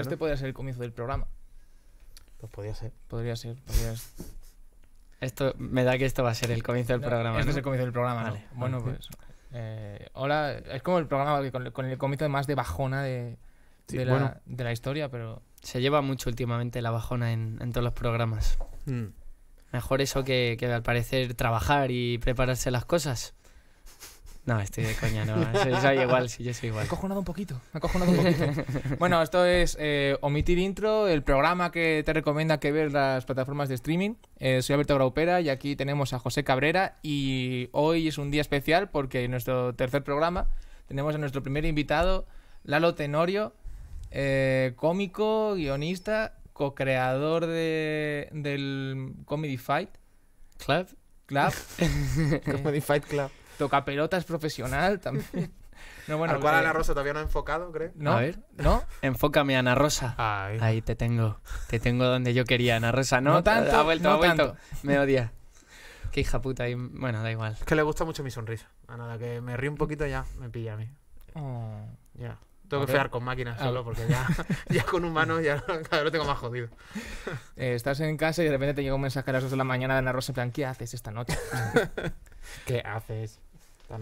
este podría ser el comienzo del programa. Pues podría ser. Podría ser. Esto me da que esto va a ser el comienzo del programa. Este es el comienzo del programa. Vale, Bueno, pues. Eh, hola, es como el programa con, el comienzo más de bajona de, la, historia, pero. Se lleva mucho últimamente la bajona en, todos los programas. Mm. Mejor eso que, que, al parecer trabajar y prepararse las cosas. No, estoy de coña, no. Soy, igual, sí, yo soy igual. Me he cojonado un poquito, me he cojonado un poquito. bueno, esto es eh, Omitir Intro, el programa que te recomienda que ver las plataformas de streaming. Eh, soy Alberto Graupera y aquí tenemos a José Cabrera y hoy es un día especial porque en nuestro tercer programa tenemos a nuestro primer invitado, Lalo Tenorio, eh, cómico, guionista, co-creador de, del Comedy Fight. Club. Club. Comedy Fight Club toca pelotas profesional también. No, bueno, ¿Al cual eh, Ana Rosa todavía no ha enfocado, creo? ¿No? A ver, ¿no? Enfócame, Ana Rosa. Ahí te tengo. Te tengo donde yo quería, Ana Rosa. No, tanto. Ha no Me odia. Qué hija puta. Bueno, da igual. Es que le gusta mucho mi sonrisa. A nada, que me río un poquito ya me pilla a mí. Oh. Ya. Tengo que fear con máquinas ah. solo porque ya, ya con humanos ya lo tengo más jodido. Eh, estás en casa y de repente te llega un mensaje a las 2 de la mañana de Ana Rosa en plan, ¿qué haces esta noche? ¿Qué haces?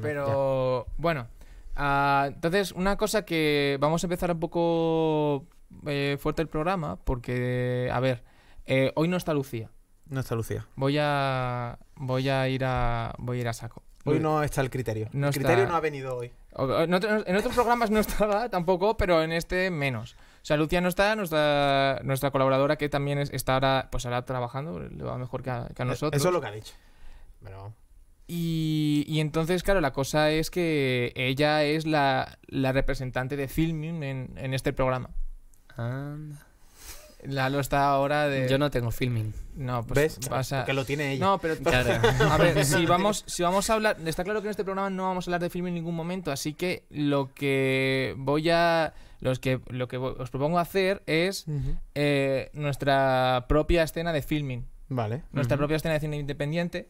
Pero bueno, ah, entonces una cosa que vamos a empezar un poco eh, fuerte el programa, porque, a ver, eh, hoy no está Lucía. No está Lucía. Voy a, voy a, ir, a, voy a ir a saco. Hoy no está el criterio. el criterio no ha venido hoy. En, otros programas no estaba tampoco, pero en este menos. O sea, Lucía no está, nuestra, colaboradora que también está ahora, pues ahora trabajando, le va mejor que a, que a eh, nosotros. Eso es lo que ha dicho. Pero... Y, entonces, claro, la cosa es que ella es la, representante de Filming en, este programa. la Lalo está ahora de. Yo no tengo filming. No, pues ¿Ves? Que lo tiene ella. No, pero. A ver, si vamos, si vamos a hablar. Está claro que en este programa no vamos a hablar de filming en ningún momento, así que lo que voy a. Los que, lo que os propongo hacer es eh, nuestra propia escena de filming. Vale. Nuestra propia escena de cine independiente.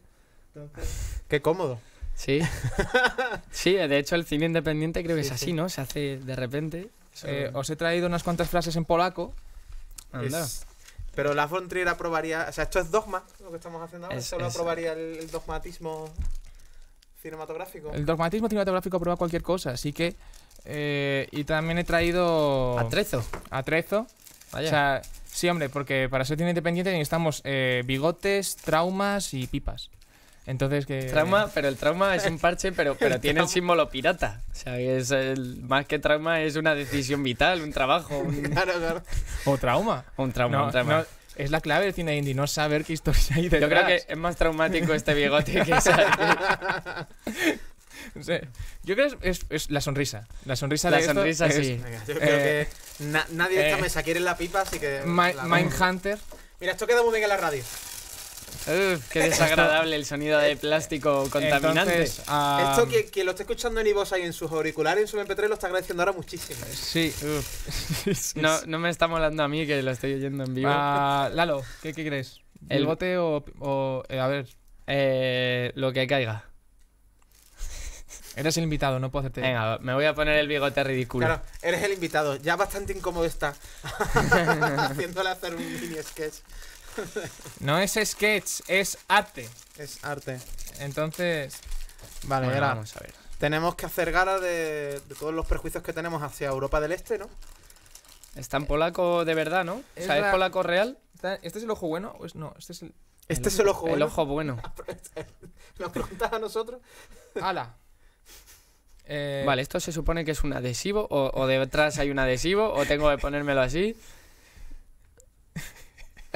Qué cómodo. Sí. sí, de hecho el cine independiente creo que es así, ¿no? Se hace de repente. Eh, os he traído unas cuantas frases en polaco. Pero la frontera aprobaría... O sea, esto es dogma, lo que estamos haciendo ahora. Solo aprobaría el, dogmatismo cinematográfico. El dogmatismo cinematográfico prueba cualquier cosa, así que... Eh, y también he traído... Atrezo. Atrezo. O sea, sí, hombre, porque para ser cine independiente necesitamos eh, bigotes, traumas y pipas. Entonces que... Trauma, pero el trauma es un parche, pero, pero tiene el símbolo pirata. O sea, es el, más que trauma es una decisión vital, un trabajo. Un... O trauma. Un trauma, trauma. es la clave del cine indie, no saber qué historia hay detrás. Yo creo que es más traumático este bigote que no sé. Yo creo que es, la sonrisa. La sonrisa la sonrisa, sí. yo creo que eh, nadie de esta eh, mesa quiere la pipa, así que... Mind Hunter. Mira, esto queda muy bien en la radio. Uf, qué eh, desagradable el sonido de plástico eh, contaminante. Ah, esto que, lo está escuchando en iVoox ahí en sus auriculares, en su MP3, lo está agradeciendo ahora muchísimo. ¿eh? Sí, no, me está molando a mí que lo estoy oyendo en vivo. Ah, Lalo, ¿qué, crees? ¿El bote o.? a ver. lo que caiga. Eres el invitado, no puedo hacerte. Venga, me voy a poner el bigote ridículo. Claro, eres el invitado. Ya bastante incómodo está. Haciéndole hacer un mini sketch. No es sketch, es arte. Es arte. Entonces. Vale, vamos a ver. Tenemos que hacer gala de, todos los prejuicios que tenemos hacia Europa del Este, ¿no? Está en polaco de verdad, ¿no? Es o sea, ¿es polaco real? ¿Este es el ojo bueno? Pues no, este es el. Este es el ojo bueno. El ojo bueno. a nosotros? ¡Hala! Vale, esto se supone que es un adhesivo, o, o, detrás hay un adhesivo, o tengo que ponérmelo así.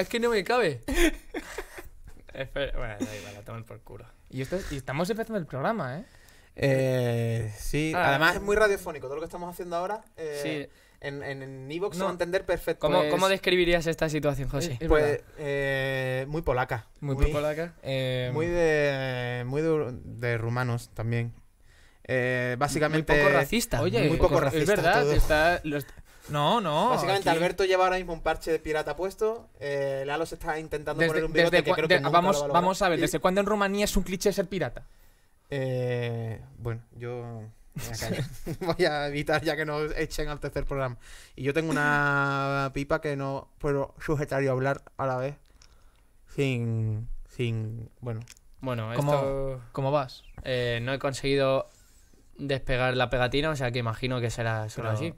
Es que no me cabe. bueno, da igual, la por culo. Y, estamos empezando el programa, ¿eh? eh sí, ah. además es muy radiofónico. Todo lo que estamos haciendo ahora eh, en, en, Evox a entender perfecto. ¿Cómo, pues cómo describirías esta situación, José? Pues eh, muy polaca. muy polaca. muy de, muy de, rumanos también. básicamente. muy poco racista. Oye, muy poco racista Es verdad, está, no, no. Básicamente, Alberto lleva ahora mismo un parche de pirata puesto. Eh, Lalo se está intentando poner un bigote que vamos, vamos a ver, ¿desde cuándo en Rumanía es un cliché ser pirata? Eh, bueno, yo. Voy a evitar ya que nos echen al tercer programa. Y yo tengo una pipa que no puedo sujetar y hablar a la vez. Sin. Sin. Bueno. Bueno, ¿Cómo, ¿cómo vas? Eh, no he conseguido despegar la pegatina, o sea que imagino que será solo así.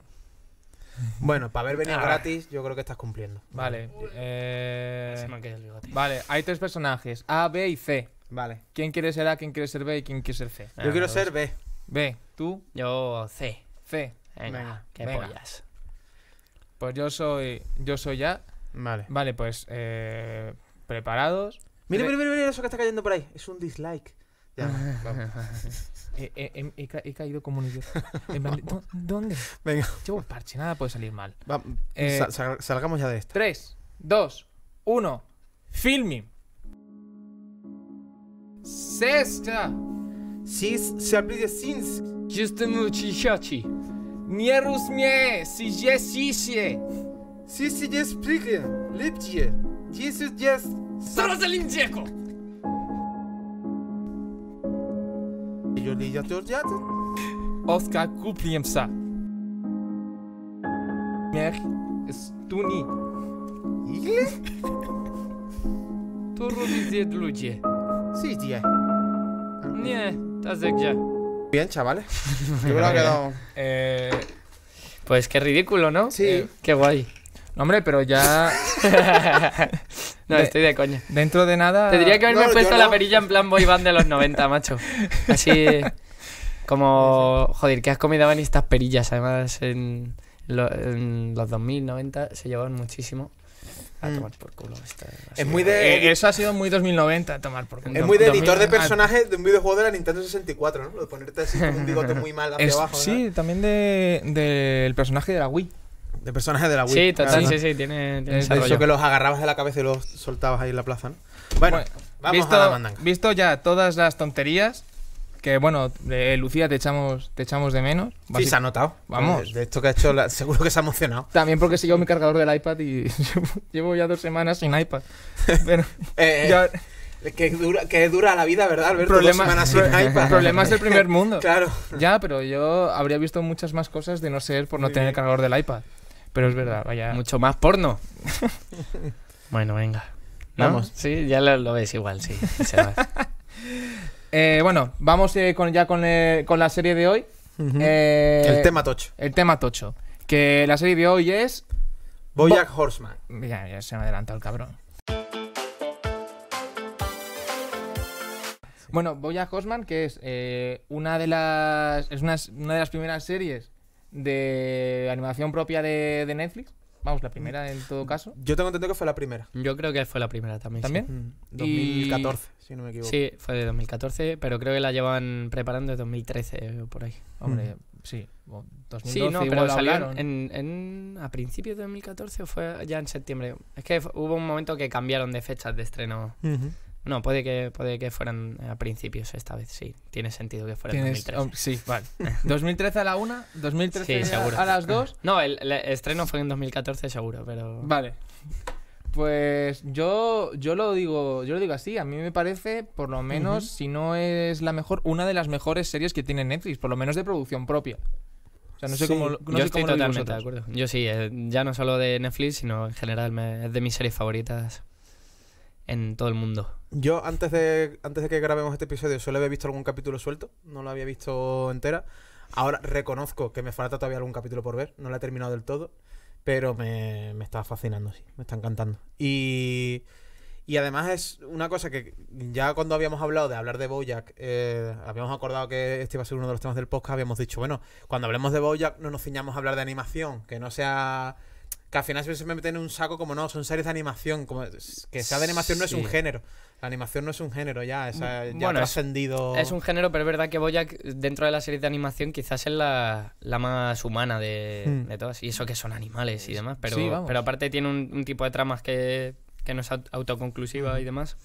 Bueno, para haber venido ah, gratis, yo creo que estás cumpliendo. Vale. Eh, Vale, hay tres personajes: A, B y C. Vale. ¿Quién quiere ser A, quién quiere ser B y quién quiere ser C? Yo quiero ser B. B, tú, Yo C. C. Venga, Venga, Pues yo soy. Yo soy A. Vale. Vale, pues. Eh, preparados. mira, mira, mira eso que está cayendo por ahí. Es un dislike. Ya, vamos. Eh, eh, em, he, he, he, he, caído como un idiota. En ¿Dónde? Venga. Llevo un parche, nada puede salir mal. eh, salgamos ya de esto. 3, 2, 1. Filming. Sesta. Si se abride sins. Justin Uchichachi. Nierus mie, si je sisie. Si si je sprigen, liptie. Jesus just. Solo se limpieko. Jolly ja to odjadł? Oska kupiłem psa. Miech jest tuni. Ile? To robi zjed ludzie. Sidje. Eh. Nie, eh, ta gdzie. Bien, chavales. Eh. Yo creo que no. Eh, pues qué ridículo, ¿no? Sí. qué guay. hombre, pero ya. No, estoy de coña. Dentro de nada. Tendría que haberme puesto la perilla en plan boy band de los 90, macho. Así. Como. Joder, ¿qué has comido en estas perillas. Además, en, los los 2090 se llevaban muchísimo. A mm. tomar por culo. Esta, es muy de... Eh, eh, eso ha sido muy 2090, a tomar por culo. Es muy de editor de personajes de un videojuego de la Nintendo 64, ¿no? de ponerte así con un bigote muy mal hacia abajo. Sí, también del de, del personaje de la Wii de personajes de la Wii. Sí, total, sí, sí, tiene, que los agarrabas de la cabeza y los soltabas ahí en la plaza, ¿no? Bueno, vamos visto, a la mandanga. Visto ya todas las tonterías, que bueno, eh, Lucía te echamos, te echamos de menos. sí, se ha notado. Vamos. De esto que ha hecho, seguro que se ha emocionado. También porque sigo mi cargador del iPad y llevo ya dos semanas sin iPad. Pero eh, eh, que, dura, que dura la vida, ¿verdad, Alberto? Problemas, dos semanas sin iPad. Problemas del primer mundo. claro. Ya, pero yo habría visto muchas más cosas de no ser por no tener el cargador del iPad. Pero es verdad, vaya. Mucho más porno. bueno, venga. Vamos. Sí, ya lo, ves igual, sí. Eh, bueno, vamos eh, ya eh, con, la serie de hoy. el tema tocho. El tema tocho. Que la serie de hoy es. Voy Horseman. Ya, se me ha adelantado el cabrón. Bueno, Boya Horseman, que es una de las. una, de las primeras series de animación propia de, Netflix. Vamos, la primera en todo mm, caso. Yo tengo entendido que fue la primera. Yo creo que fue la primera también. ¿También? 2014, mm, si no me equivoco. Sí, fue de 2014, pero creo que la llevan preparando de 2013 o por ahí. Hombre, mm. sí. 2012, sí, no, pero salieron en, a principios de 2014 o fue ya en septiembre. Es que hubo un momento que cambiaron de fechas de estreno. No, puede que, puede que fueran eh, a principios esta vez, sí. Tiene sentido que fueran 2013. sí, vale. 2013 a la una, 2013 a, las dos. No, el, estreno fue en 2014 seguro, pero... Vale. Pues yo, yo lo digo, yo lo digo así, a mí me parece, por lo menos, si no es la mejor, una de las mejores series que tiene Netflix, por lo menos de producción propia. O sea, no sé cómo. yo estoy totalmente de acuerdo. Yo sí, eh, ya no solo de Netflix, sino en general es de mis series favoritas en todo el mundo. Yo antes de, antes de que grabemos este episodio solo había visto algún capítulo suelto, no lo había visto entera. Ahora reconozco que me falta todavía algún capítulo por ver, no lo he terminado del todo, pero me, está fascinando, sí, me está encantando. Y, y además es una cosa que ya cuando habíamos hablado de hablar de Bojack, eh, habíamos acordado que este iba a ser uno de los temas del podcast, habíamos dicho, bueno, cuando hablemos de Bojack no nos ciñamos a hablar de animación, que no sea que al final se me meten en un saco como no, son series de animación, como que sea de animación no es un género. La animación no es un género ya, es, ya Es, un género, pero es verdad que Boyac dentro de la serie de animación quizás es la, más humana hmm. de, todas, y eso que son animales y demás, pero, pero aparte tiene un, tipo de tramas que, no es autoconclusiva y demás.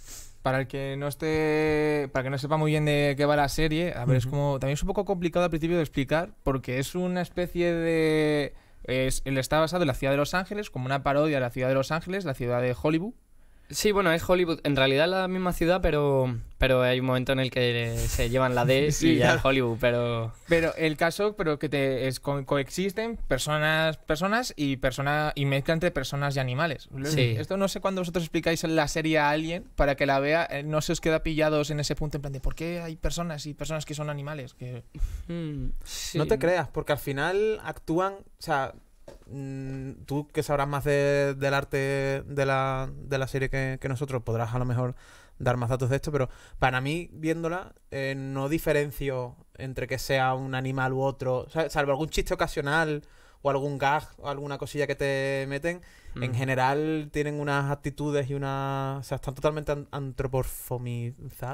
Para el que no esté, para que no sepa muy bien de qué va la serie, a ver, es como también es un poco complicado al principio de explicar porque es una especie de es, él está basado en la ciudad de Los Ángeles, como una parodia de la ciudad de Los Ángeles, la ciudad de Hollywood, Sí, bueno, es Hollywood. En realidad es la misma ciudad, pero, pero hay un momento en el que se llevan la D y ya Hollywood, pero... Pero el caso, pero que te coexisten personas, personas y persona y mezcla entre personas y animales. Sí. Esto no sé cuándo vosotros explicáis la serie a alguien para que la vea, eh, no se os queda pillados en ese punto en plan de por qué hay personas y personas que son animales. Mm, no te creas, porque al final actúan, o sea, Mm, tú que sabrás más de, del arte de la, serie que, nosotros, podrás a lo mejor dar más datos de esto, pero para mí, viéndola, eh, no diferencio entre que sea un animal u otro, salvo algún chiste ocasional o algún gag o alguna cosilla que te meten, en general tienen unas actitudes y una... O sea, están totalmente an Antropomorfizados.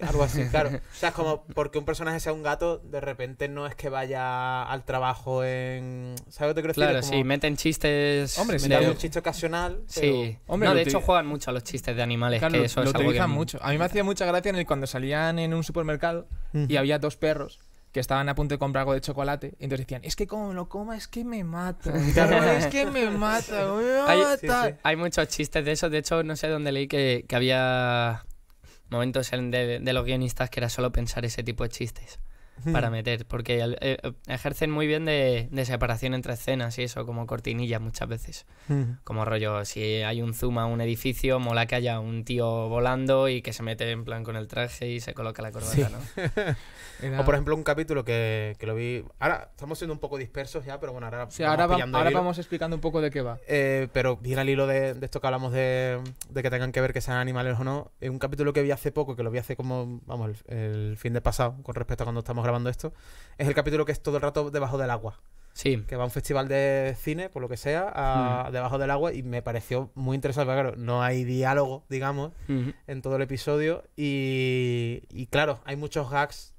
Algo así, claro. o sea, es como porque un personaje sea un gato, de repente no es que vaya al trabajo en... ¿Sabes lo que te Claro, sí, meten chistes... Hombre, un chiste ocasional. Sí. Hombre, no, de hecho juegan mucho a los chistes de animales, que eso lo utilizan mucho. A mí me hacía mucha gracia en el, cuando salían en un supermercado y había dos perros que estaban a punto de comprar algo de chocolate. Y entonces decían, es que como lo coma, es que me mata. es que me mata, hay, muchos chistes de eso. De hecho, no sé dónde leí que, que había momentos de, de los guionistas que era solo pensar ese tipo de chistes para hmm. meter, porque eh, eh, ejercen muy bien de, de, separación entre escenas y eso, como cortinillas muchas veces. Hmm. Como rollo, si hay un zoom a un edificio, mola que haya un tío volando y que se mete en plan con el traje y se coloca la corbata, ¿no? O por ejemplo, un capítulo que, que, lo vi. Ahora estamos siendo un poco dispersos ya, pero bueno, ahora, vamos, ahora, vamos explicando un poco de qué va. Eh, pero viene al hilo de, esto que hablamos de, de, que tengan que ver que sean animales o no. En un capítulo que vi hace poco, que lo vi hace como, vamos, el, el fin de pasado, con respecto a cuando estamos grabando esto, es el capítulo que es todo el rato debajo del agua. Sí. Que va a un festival de cine, por lo que sea, mm. debajo del agua y me pareció muy interesante. Porque, claro, no hay diálogo, digamos, en todo el episodio. Y, claro, hay muchos gags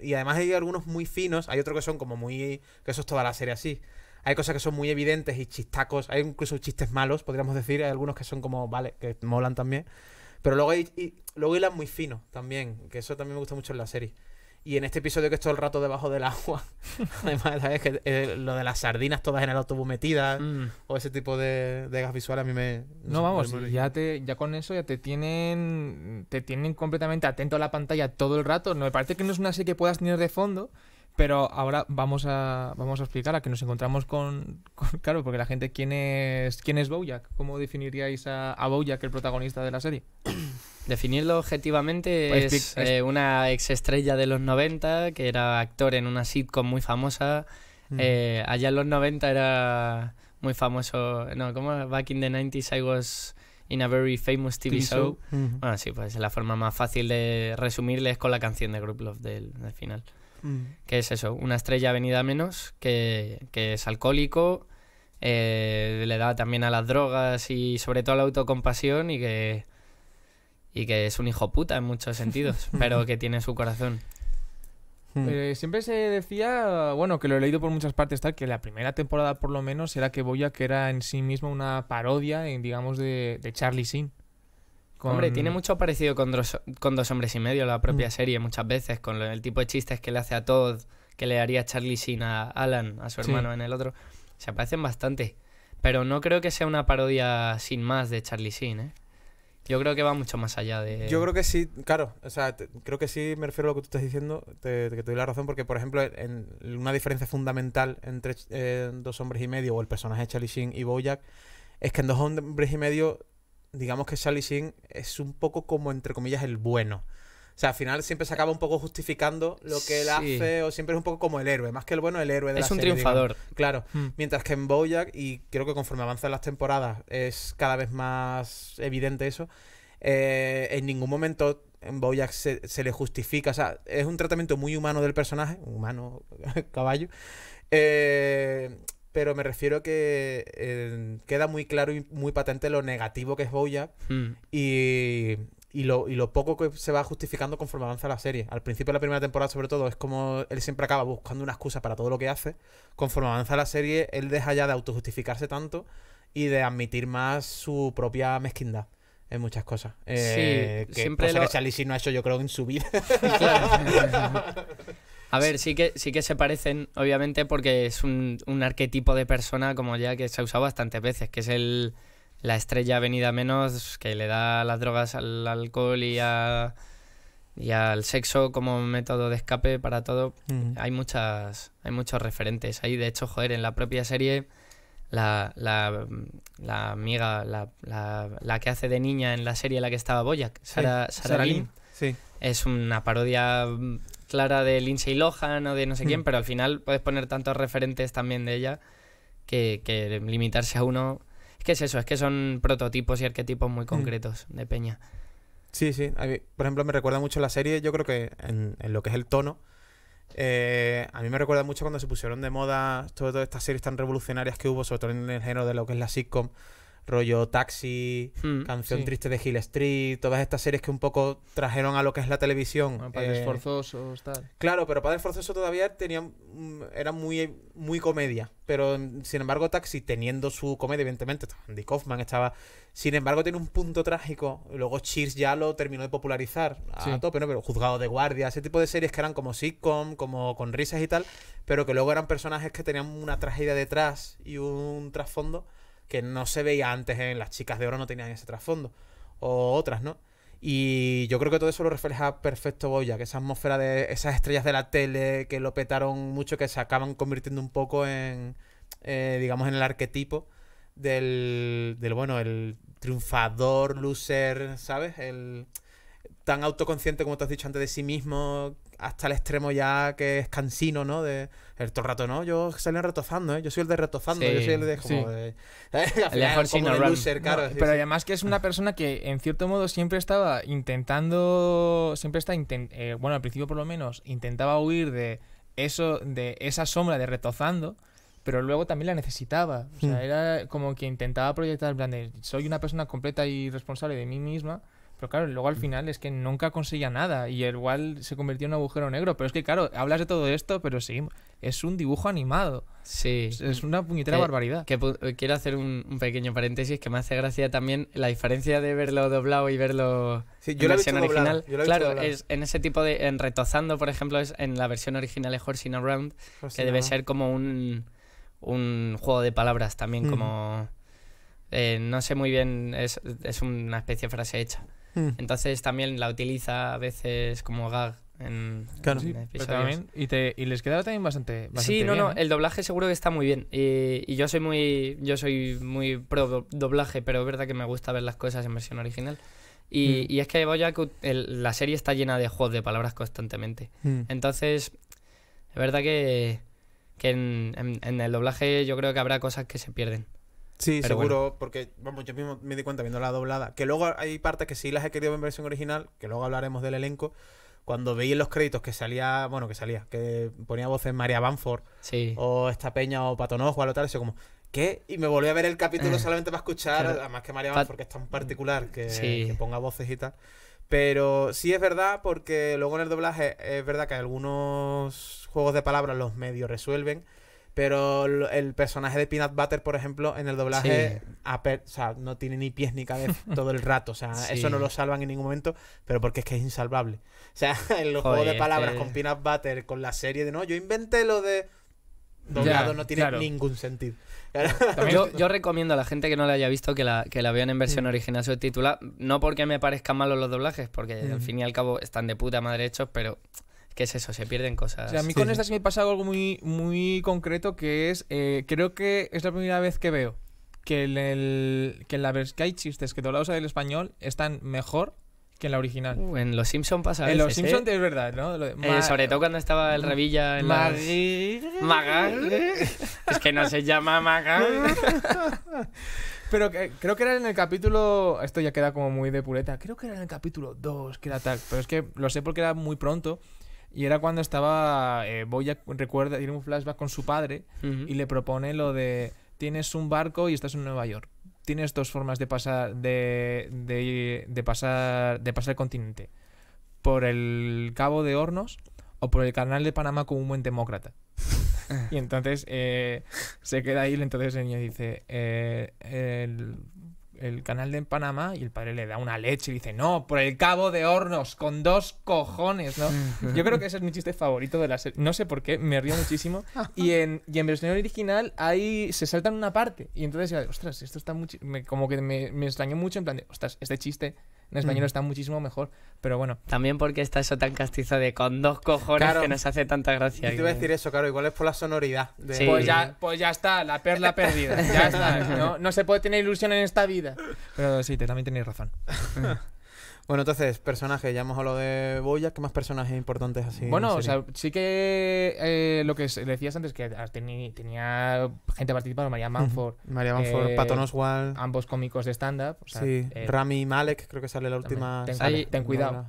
y además hay algunos muy finos. Hay otros que son como muy. que eso es toda la serie así. Hay cosas que son muy evidentes y chistacos. Hay incluso chistes malos, podríamos decir. Hay algunos que son como, vale, que molan también. Pero luego hay, y, luego hilan muy fino también, que eso también me gusta mucho en la serie. Y en este episodio que estoy todo el rato debajo del agua, además, ¿sabes? Que, eh, lo de las sardinas todas en el autobús metidas, mm. o ese tipo de, gas visual a mí me... No, vamos, ya, te, ya con eso ya te tienen, te tienen completamente atento a la pantalla todo el rato. No, me parece que no es una serie que puedas tener de fondo pero ahora vamos a, vamos a explicar a que nos encontramos con, Claro, porque la gente, ¿quién es, quién es Bojack? ¿Cómo definiríais a, a Bojack, el protagonista de la serie? Definirlo objetivamente pues es, eh, una ex estrella de los 90 que era actor en una sitcom muy famosa. Mm. Eh, allá en los 90 era muy famoso. No, como Back in the 90s I was in a very famous TV, show. Bueno, sí, pues la forma más fácil de resumirle es con la canción de Group Love del final. Mm. que es eso, una estrella venida menos, que, es alcohólico, eh, le da también a las drogas y sobre todo a la autocompasión y que, y que es un hijo puta en muchos sentidos, pero que tiene su corazón. Mm. Eh, siempre se decía, bueno, que lo he leído por muchas partes, tal, que la primera temporada por lo menos era que Boya que era en sí mismo una parodia, digamos, de, Charlie Sin. Hombre, tiene mucho parecido con dos, hombres y medio la propia mm. serie muchas veces, con el tipo de chistes que le hace a Todd, que le haría Charlie Sheen a Alan, a su hermano en el otro. Se parecen bastante. Pero no creo que sea una parodia sin más de Charlie Sheen, ¿eh? Yo creo que va mucho más allá de... Yo creo que sí, claro. O sea, creo que sí me refiero a lo que tú estás diciendo, que te doy la razón, porque, por ejemplo, en, una diferencia fundamental entre eh, Dos Hombres y Medio o el personaje de Charlie Sheen y Bojack es que en Dos Hombres y Medio digamos que Charlie Sheen es un poco como, entre comillas, el bueno. O sea, al final siempre se acaba un poco justificando lo que él hace, o siempre es un poco como el héroe, más que el bueno, el héroe de es Es un triunfador. Claro. Hmm. Mientras que en Bojack, y creo que conforme avanzan las temporadas es cada vez más evidente eso, eh, en ningún momento en Bojack se, se, le justifica. O sea, es un tratamiento muy humano del personaje, humano, caballo. Eh, pero me refiero que eh, queda muy claro y muy patente lo negativo que es boya hmm. y, lo, poco que se va justificando conforme avanza la serie. Al principio de la primera temporada, sobre todo, es como él siempre acaba buscando una excusa para todo lo que hace. Conforme avanza la serie, él deja ya de autojustificarse tanto y de admitir más su propia mezquindad en muchas cosas. sí, eh, siempre lo... no ha hecho, yo creo, en su vida. A ver, sí que, sí que se parecen, obviamente, porque es un, arquetipo de persona como ya que se ha usado bastantes veces, que es el, la estrella venida menos, que le da las drogas al alcohol y, a, y al sexo como método de escape para todo. Hay muchas hay muchos referentes ahí. De hecho, joder, en la propia serie, la, la, amiga, la, que hace de niña en la serie en la que estaba Boyac, Sara, es una parodia mm, clara de Lindsay Lohan o de no sé quién, hmm. pero al final puedes poner tantos referentes también de ella que, limitarse a uno. Es que es eso, es que son prototipos y arquetipos muy hmm. concretos de Peña. Sí, sí. A por ejemplo, me recuerda mucho la serie, yo creo que en, lo que es el tono. Eh, a mí me recuerda mucho cuando se pusieron de moda todas estas series tan revolucionarias que hubo, sobre todo en el género de lo que es la sitcom, rollo Taxi, hmm, Canción Triste de Hill Street, todas estas series que un poco trajeron a lo que es la televisión. padres eh, Forzosos, tal. Claro, pero Padres Forzosos todavía tenían, mm, era muy, muy comedia. Pero mm, sin embargo, Taxi, teniendo su comedia, evidentemente, Andy Kaufman estaba. Sin embargo, tiene un punto trágico. Luego Cheers ya lo terminó de popularizar a tope, ¿no? Pero Juzgado de Guardia, ese tipo de series que eran como sitcom, como con risas y tal, pero que luego eran personajes que tenían una tragedia detrás y un trasfondo que no se veía antes en las chicas de oro, no tenían ese trasfondo, o otras, ¿no? Y yo creo que todo eso lo refleja perfecto Boya, que esa atmósfera de esas estrellas de la tele que lo petaron mucho, que se acaban convirtiendo un poco en, eh, digamos, en el arquetipo del, del, bueno, el triunfador, loser, ¿sabes? El, tan autoconsciente, como te has dicho antes, de sí mismo, hasta el extremo ya que es cansino, ¿no? De el todo rato, ¿no? Yo salía retozando, ¿eh? Yo soy el de retozando, yo soy el de como de, de pero además que es una persona que en cierto modo siempre estaba intentando, siempre está, eh, bueno, al principio por lo menos, intentaba huir de eso, de esa sombra de retozando pero luego también la necesitaba. O sea, hmm. era como que intentaba proyectar el plan soy una persona completa y responsable de mí misma, pero claro, luego al mm. final es que nunca conseguía nada y igual se convirtió en un agujero negro. Pero es que, claro, hablas de todo esto, pero sí, es un dibujo animado. Sí. Es una puñetera barbaridad. Que quiero hacer un, pequeño paréntesis que me hace gracia también la diferencia de verlo doblado y verlo en la versión original. claro, es en ese tipo de. En Retozando, por ejemplo, es en la versión original de Horsing Around, que debe ser como un, juego de palabras también, mm. como. Eh, no sé muy bien, es, es una especie de frase hecha. Hmm. Entonces también la utiliza a veces como gag en, claro, sí, también, y, les quedaba también bastante, bastante sí no no el doblaje seguro que está muy bien y, yo soy muy yo soy muy pro doblaje pero es verdad que me gusta ver las cosas en versión original y, hmm. es que la serie está llena de juegos de palabras constantemente hmm. entonces es verdad que, en, el doblaje yo creo que habrá cosas que se pierden Sí, seguro, porque vamos, yo mismo me di cuenta viendo la doblada, que luego hay partes que sí las he querido ver en versión original, que luego hablaremos del elenco. Cuando veí en los créditos que salía, bueno, que salía, que ponía voces María Banford, sí. o esta peña, o Patonojo, o algo tal, eso como, ¿Qué? Y me volví a ver el capítulo eh, solamente para escuchar, además que María Banford, es tan particular, que, que ponga voces y tal. Pero sí es verdad, porque luego en el doblaje es verdad que algunos juegos de palabras los medios resuelven. Pero el personaje de Peanut Butter, por ejemplo, en el doblaje, no tiene ni pies ni cabeza todo el rato. O sea, eso no lo salvan en ningún momento, pero porque es que es insalvable. O sea, en los juegos de palabras con Peanut Butter, con la serie de no, yo inventé lo de doblado, no tiene ningún sentido. Yo, recomiendo a la gente que no la haya visto que la, que vean en versión mm. original subtitulada. No porque me parezcan malos los doblajes, porque mm. al fin y al cabo están de puta madre hechos, pero ¿Qué es eso? Se pierden cosas. a mí con sí. estas me ha pasado algo muy, muy concreto que es, eh, creo que es la primera vez que veo que, en el, que, en la, que hay chistes que doblados del español están mejor que en la original. Uh, en Los Simpsons pasa eso. En Los Simpsons ¿eh? es verdad, ¿no? Eh, sobre todo cuando estaba el Revilla en la... Magal... es que no se llama Magal. Pero que, creo que era en el capítulo... Esto ya queda como muy de pureta. Creo que era en el capítulo 2, que era tal. Pero es que lo sé porque era muy pronto. Y era cuando estaba. voy eh, a recuerda, a un flashback con su padre y le propone lo de: tienes un barco y estás en Nueva York. Tienes dos formas de pasar. de, de, pasar. de pasar el continente. Por el Cabo de Hornos o por el canal de Panamá como un buen demócrata. y entonces eh, se queda ahí, entonces el niño dice, eh, el canal de Panamá y el padre le da una leche y dice, no, por el cabo de hornos, con dos cojones, ¿no? Yo creo que ese es mi chiste favorito de la serie. No sé por qué, me río muchísimo. Y en, y en versión original ahí se saltan una parte. Y entonces, ostras, esto está mucho... Como que me, me extrañó mucho en plan ostras, este chiste en español está muchísimo mejor, pero bueno. También porque está eso tan castizo de con dos cojones que nos hace tanta gracia. Yo te iba a decir eso, claro, igual es por la sonoridad. De... Pues, ya, pues ya está, la perla perdida. Ya está, ¿no? no se puede tener ilusión en esta vida. Pero sí, te, también tenéis razón. Bueno, entonces, personajes, ya hemos hablado de Boya, ¿qué más personajes importantes así? Bueno, o sea, sí que eh, lo que decías antes, que tenía gente participando, María Manford. María Manford, eh, Oswald. Ambos cómicos de stand-up. sí, eh, Rami Malek, creo que sale la última. ten cuidado.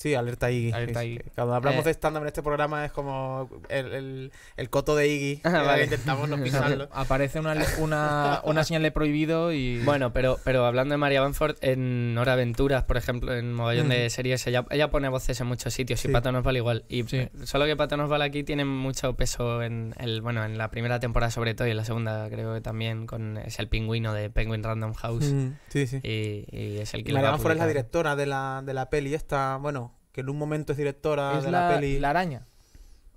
Sí, alerta Iggy. Este, Iggy. Cuando hablamos eh. de stand-up en este programa es como el, coto de Iggy. Ah, intentamos no pisarlo. Aparece una, una, una, señal de prohibido y... Bueno, pero, pero hablando de María Banford, en Hora Aventuras, por ejemplo, en Mogollón de Series, ella, ella, pone voces en muchos sitios y Pato vale igual. Y Solo que Pato vale aquí tiene mucho peso en, el, bueno, en la primera temporada sobre todo y en la segunda creo que también con, es el pingüino de Penguin Random House. Mm, sí, sí. Y, es el que... María Banford es la directora de la, de la peli esta, bueno, que en un momento es directora de la, peli. La araña.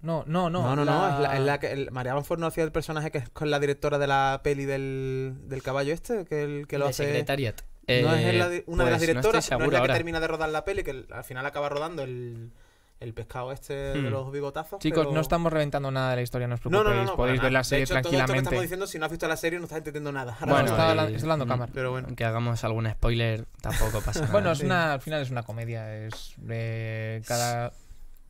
No, no, no. No, no, no. Es la, María no hacía el personaje que es con la directora de la peli del, caballo este, que, el, que lo hace. No es eh, una de las pues directoras, no, es la que termina de rodar la peli, que al final acaba rodando el el pescado este de hmm. los bigotazos. Chicos, no estamos reventando nada de la historia, no os preocupéis. podéis ver la serie de hecho, tranquilamente. Todo esto que estamos diciendo, si no has visto la serie, no estás entendiendo nada. bueno, está, hablando, mm, cámara. Aunque hagamos algún spoiler tampoco pasa nada. bueno, es una, al final es una comedia. Es cada.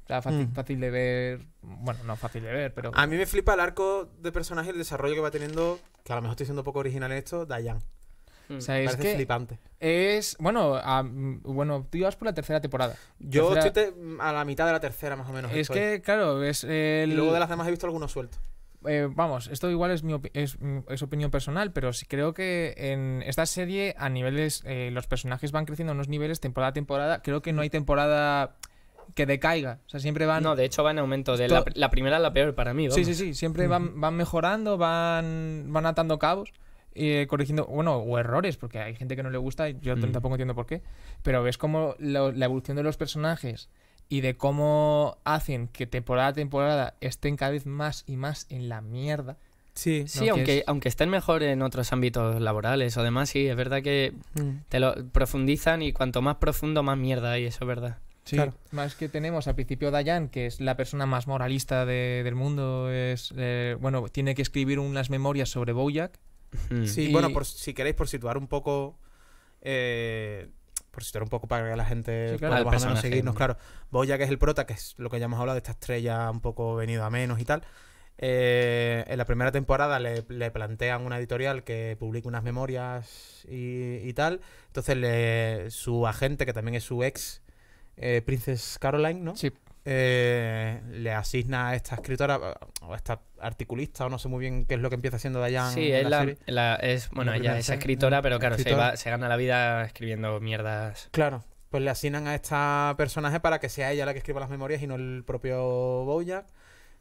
Mm. fácil, fácil, de ver. Bueno, no fácil de ver, pero. A mí me flipa el arco de personaje, el desarrollo que va teniendo. Que a lo mejor estoy siendo poco original en esto, Dayan. Mm. es flipante. Es. Bueno, bueno, tú ibas por la tercera temporada. Yo estoy mm, a la mitad de la tercera, más o menos. Es que, claro, es. El... luego de las demás he visto algunos sueltos. Eh, vamos, esto igual es, mi es, opinión personal, pero sí creo que en esta serie, a niveles. Eh, los personajes van creciendo a unos niveles temporada a temporada. Creo que no hay temporada que decaiga. O sea, siempre van. No, de hecho va en aumento. De la, primera es la peor para mí. Sí, sí, sí. Siempre van, van mejorando, van, van atando cabos. Eh, corrigiendo, bueno, o errores, porque hay gente que no le gusta, y yo mm. tampoco entiendo por qué, pero ves como la evolución de los personajes y de cómo hacen que temporada a temporada estén cada vez más y más en la mierda. Sí, sí aunque, aunque estén mejor en otros ámbitos laborales, además sí, es verdad que mm. te lo profundizan y cuanto más profundo, más mierda hay, eso es verdad. claro. más que tenemos al principio Dayan, que es la persona más moralista del mundo, es eh, bueno, tiene que escribir unas memorias sobre Bojack, Sí, bueno, por, si queréis, por situar un poco. Eh, por situar un poco para que la gente sí, claro, pueda seguirnos, claro. ya que es el prota, que es lo que ya hemos hablado de esta estrella un poco venido a menos y tal. Eh, en la primera temporada le, plantean una editorial que publique unas memorias y, tal. Entonces su agente, que también es su ex, eh, Princess Caroline, ¿no? Sí. Eh, le asigna a esta escritora o a esta articulista o no sé muy bien qué es lo que empieza haciendo Dayan. Sí, es, la, bueno, ella es escritora, pero claro, Se, va, se, gana la vida escribiendo mierdas. Claro, pues le asignan a esta personaje para que sea ella la que escriba las memorias y no el propio Bojack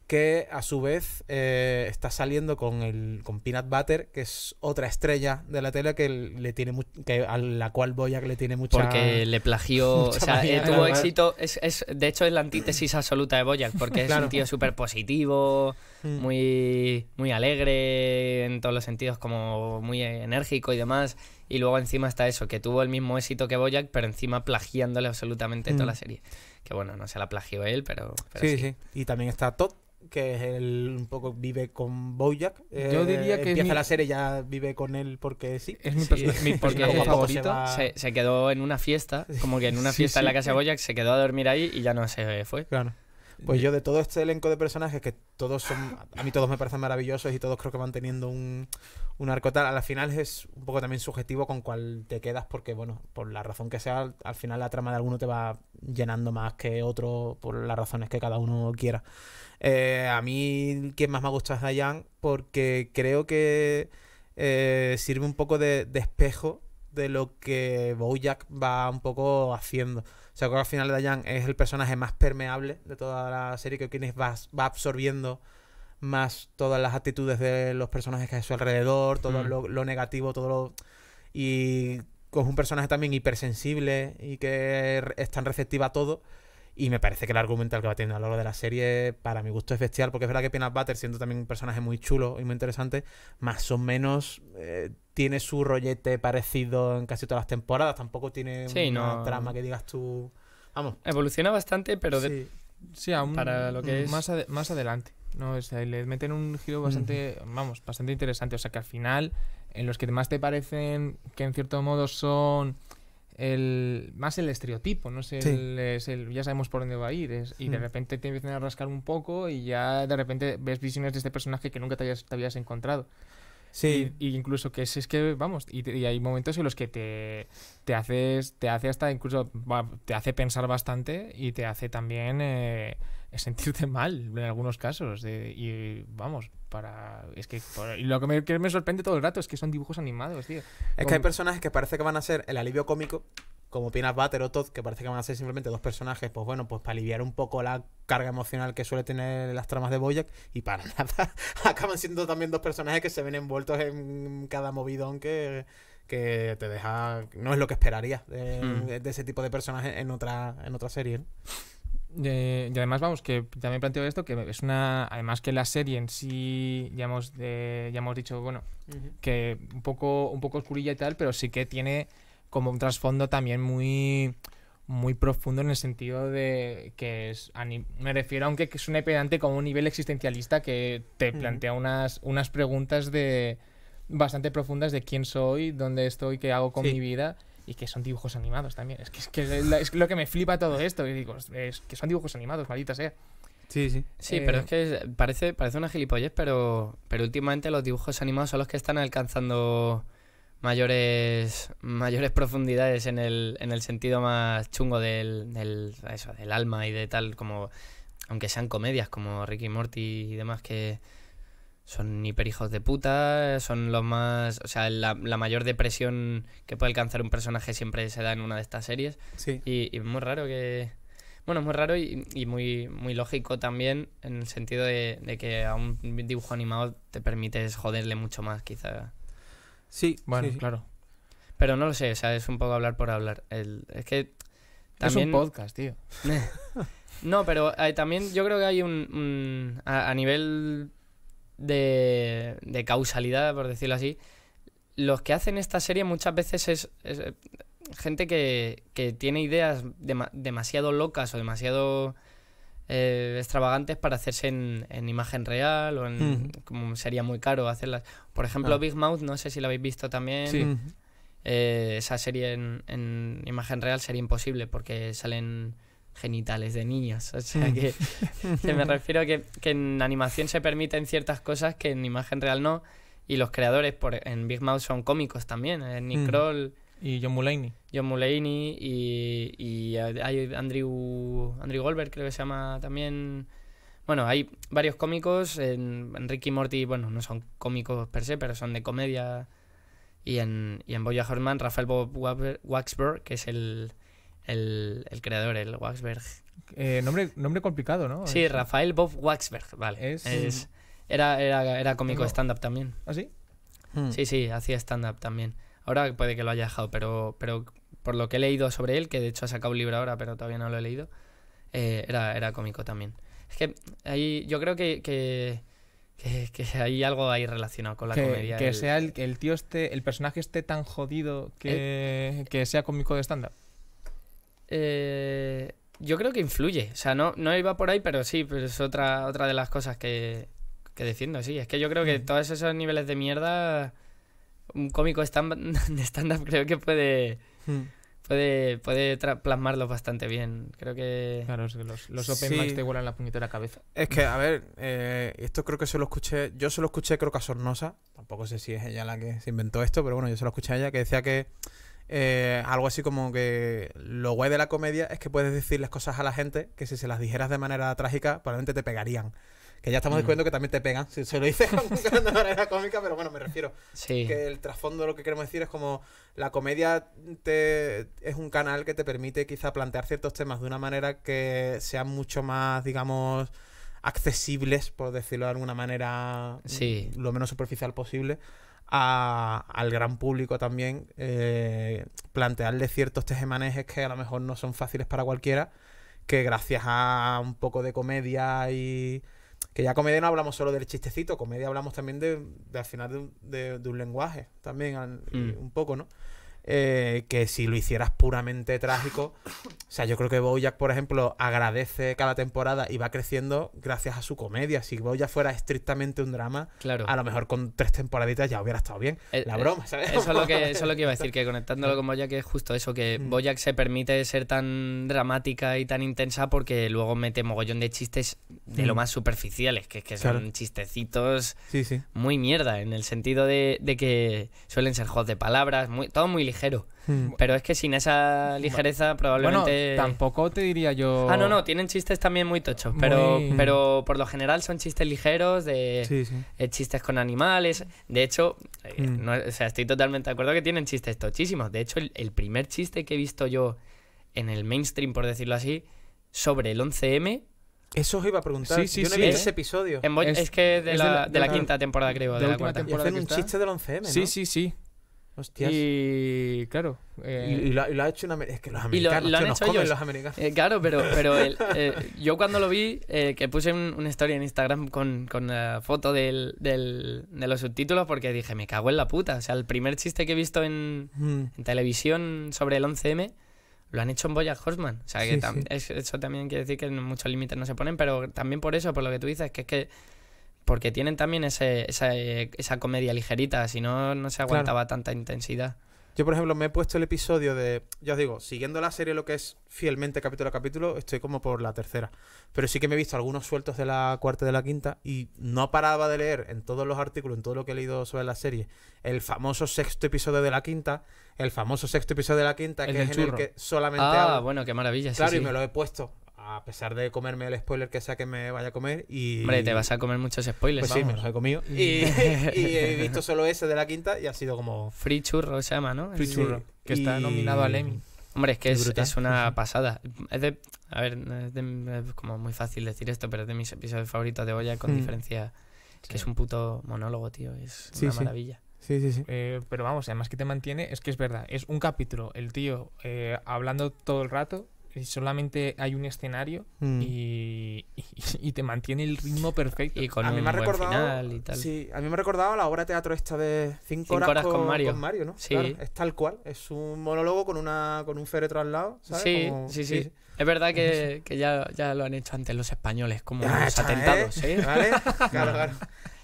que a su vez eh, está saliendo con el con Peanut Butter, que es otra estrella de la tele que le tiene que a la cual Boyack le tiene mucha porque le plagió, o sea, eh, tuvo éxito, es, de hecho es la antítesis absoluta de Boyack porque es un tío súper positivo, mm. muy muy alegre en todos los sentidos, como muy enérgico y demás, y luego encima está eso, que tuvo el mismo éxito que Boyack, pero encima plagiándole absolutamente toda mm. la serie. Que bueno, no se la plagió él, pero, sí, sí, sí. Y también está Todd que él un poco vive con Bojack. Yo diría eh, que empieza la serie ya vive con él porque sí. Es mi, Se, quedó en una fiesta, como que en una fiesta en la casa de Bojack, se quedó a dormir ahí y ya no se fue. Claro. Pues yo de todo este elenco de personajes que todos son, a mí todos me parecen maravillosos y todos creo que van teniendo un, arco tal, al final es un poco también subjetivo con cuál te quedas porque, bueno, por la razón que sea, al final la trama de alguno te va llenando más que otro por las razones que cada uno quiera. Eh, a mí quien más me gusta es Dayan porque creo que eh, sirve un poco de, de espejo de lo que Bojack va un poco haciendo sea, que al final Dayan es el personaje más permeable de toda la serie, que quienes va, va absorbiendo más todas las actitudes de los personajes que hay a su alrededor, todo mm. lo, negativo, todo lo... Y es un personaje también hipersensible y que es tan receptiva a todo y me parece que el argumental que va teniendo a lo largo de la serie, para mi gusto, es bestial, porque es verdad que Peanut Butter, siendo también un personaje muy chulo y muy interesante, más o menos eh, tiene su rollete parecido en casi todas las temporadas. Tampoco tiene un una que digas tú. Vamos. Evoluciona bastante, pero sí. para lo que más, más adelante. No, es le meten un giro bastante, vamos, bastante interesante. O sea, que al final, en los que más te parecen que en cierto modo son el, más el estereotipo, ¿no? es ya sabemos por dónde va a ir. y de hmm. repente te empiezan a rascar un poco y ya de repente ves visiones de este personaje que nunca te, te habías encontrado. Sí. Y, incluso que es, es que, vamos, y, hay momentos en los que te, haces, te hace hasta incluso, te hace pensar bastante y te hace también eh, sentirte mal en algunos casos. y vamos, para. Es que. y lo que me, sorprende todo el rato es que son dibujos animados, tío. Es que hay personajes que parece que van a ser el alivio cómico como Pina's Butter o Todd, que parece que van a ser simplemente dos personajes, pues bueno, pues para aliviar un poco la carga emocional que suele tener las tramas de Boyack, y para nada, acaban siendo también dos personajes que se ven envueltos en cada movidón que, te deja. No es lo que esperarías hmm. de, ese tipo de personajes en otra, en otra serie. Eh, y además, vamos, que también planteo esto, que es una... Además que la serie en sí, ya hemos, eh, ya hemos dicho, bueno, que un poco, un poco oscurilla y tal, pero sí que tiene como un trasfondo también muy muy profundo en el sentido de que es, me refiero aunque es un epedante como un nivel existencialista que te plantea unas, unas preguntas de bastante profundas de quién soy, dónde estoy, qué hago con mi vida y que son dibujos animados también. Es que, es lo que me flipa todo esto es que son dibujos animados, maldita sea. Sí, sí. Sí, eh, pero es que parece, parece una gilipollez, pero, pero últimamente los dibujos animados son los que están alcanzando mayores, mayores profundidades en el, en el sentido más chungo del, del, eso, del alma y de tal, como aunque sean comedias como Ricky Morty y demás que son hiperhijos de puta, son los más... O sea, la, mayor depresión que puede alcanzar un personaje siempre se da en una de estas series. Y es muy raro que... Bueno, es muy raro y, muy, muy lógico también en el sentido de, de que a un dibujo animado te permites joderle mucho más, quizá. Sí, bueno, claro. Pero no lo sé, o sea, es un poco hablar por hablar. El, es que también... Es un podcast, tío. no, pero eh, también yo creo que hay un... a, nivel de, causalidad, por decirlo así, los que hacen esta serie muchas veces es, eh, gente que, tiene ideas demasiado locas o demasiado eh, extravagantes para hacerse en, imagen real o como sería muy caro hacerlas. Por ejemplo, ah. Big Mouth, no sé si lo habéis visto también. Eh, esa serie en, imagen real sería imposible porque salen genitales de niños. O sea mm. que, me refiero a que, en animación se permiten ciertas cosas que en imagen real no. Y los creadores por, en Big Mouth son cómicos también. en eh, mm. Y John Mulaney. John Mulaney y, hay Andrew, Andrew Goldberg, creo que se llama también. Bueno, hay varios cómicos. En, Ricky Morty, bueno, no son cómicos per se, pero son de comedia. Y en, y en Boya Horman, Rafael Bob Waxberg, que es el, el, creador, el Waxberg. Eh, nombre, nombre complicado, ¿no? Sí, Rafael Bob Waxberg, vale. era, era, era cómico stand-up también. ¿Ah, sí? Hmm. Sí, sí, hacía stand-up también. Ahora puede que lo haya dejado, pero, pero por lo que he leído sobre él, que de hecho ha sacado un libro ahora, pero todavía no lo he leído, eh, era, era cómico también. Es que ahí yo creo que, hay algo ahí relacionado con la comedia. Que el, sea el, tío esté el personaje esté tan jodido eh, que, sea cómico de estándar. Eh, yo creo que influye. O sea, no, no iba por ahí, pero sí, pero es otra, otra de las cosas que, que defiendo, sí. Es que yo creo que mm. todos esos niveles de mierda un cómico de stand-up creo que puede... Hmm. puede, puede plasmarlos bastante bien. Creo que. Claro, los, los Open Max te vuelan la puñetera cabeza. Es que, a ver, eh, esto creo que se lo escuché. Yo se lo escuché, creo que a Sornosa. Tampoco sé si es ella la que se inventó esto, pero bueno, yo se lo escuché a ella que decía que. Eh, algo así como que lo guay de la comedia es que puedes decirles cosas a la gente que si se las dijeras de manera trágica probablemente te pegarían. Que ya estamos descubriendo que también te pegan. Si se lo dice de manera cómica, pero bueno, me refiero. Sí. Que el trasfondo, lo que queremos decir es como la comedia es un canal que te permite quizá plantear ciertos temas de una manera que sean mucho más, digamos, accesibles, por decirlo de alguna manera, lo menos superficial posible. al gran público también eh, plantearle ciertos tejemanejes que a lo mejor no son fáciles para cualquiera que gracias a un poco de comedia y, que ya comedia no hablamos solo del chistecito, comedia hablamos también de, al final de, un lenguaje, también, mm. un poco, ¿no? Eh, que si lo hicieras puramente trágico. O sea, yo creo que Bojack, por ejemplo, agradece cada temporada y va creciendo gracias a su comedia. Si Bojack fuera estrictamente un drama, a lo mejor con tres temporaditas ya hubiera estado bien. La eh, broma, Eso es, lo que, iba a decir, que conectándolo con Bojack es justo eso, que mm. se permite ser tan dramática y tan intensa porque luego mete mogollón de chistes de lo mm. más superficiales, que es que son chistecitos muy mierda, en el sentido de, que suelen ser juegos de palabras, todo muy ligero. Hmm. Pero es que sin esa ligereza probablemente... tampoco te diría yo... Ah, no, no, tienen chistes también muy tochos, pero, pero por lo general son chistes ligeros, de eh, chistes con animales. De hecho, eh, hmm. estoy totalmente de acuerdo que tienen chistes tochísimos. De hecho, el, primer chiste que he visto yo en el mainstream, por decirlo así, sobre el 11M eso os iba a preguntar. Yo no he ¿eh? ese episodio. es, que de, es la, de, la, quinta temporada, creo. De, la, temporada. un chiste del 11M. Sí, sí, sí. Y claro. Eh, y, lo, Es que los americanos. lo, Los americanos. Eh, claro, pero, pero eh, yo cuando lo vi, que puse un, una historia en Instagram con, con la foto del, del, de los subtítulos, porque dije, me cago en la puta. O sea, el primer chiste que he visto en, mm. televisión sobre el 11M lo han hecho en Boya Horseman. O sea, que eso también quiere decir que muchos límites no se ponen, pero también por eso, por lo que tú dices, que es que porque tienen también ese, esa, eh, esa, comedia ligerita, si no, no se aguantaba tanta intensidad. Yo, por ejemplo, me he puesto el episodio de. Ya os digo, siguiendo la serie lo que es fielmente capítulo a capítulo, estoy como por la tercera. Pero sí que me he visto algunos sueltos de la cuarta y de la quinta y no paraba de leer en todos los artículos, en todo lo que he leído sobre la serie, el famoso sexto episodio de la quinta, el famoso sexto episodio de la quinta, que es el que solamente. Ah, bueno, qué maravilla. Claro, y me lo he puesto a pesar de comerme el spoiler que sea que me vaya a comer y... Hombre, te vas a comer muchos spoilers, Pues sí, me los he comido. Y, he visto solo ese de la quinta y ha sido como... Free Churro se llama, ¿no? Free Churro, que está nominado a Emmy. Hombre, es que es, una pasada. Es de, a ver, es, como muy fácil decir esto, pero es de mis episodios favoritos de olla con mm. diferencia. Que es un puto monólogo, tío. Es una maravilla. Sí, sí, sí. Eh, pero vamos, además que te mantiene, es que es verdad, es un capítulo, el tío eh, hablando todo el rato, eh, solamente hay un escenario mm. y, te mantiene el ritmo perfecto. a mí me ha recordado, a mí me ha la obra de teatro esta de 5 cinco horas, con, Mario. es tal cual, es un monólogo con una con un féretro al lado, Sí, sí, sí, Es verdad que, ya, lo han hecho antes los españoles, como los atentados, ¿eh? ¿eh? claro.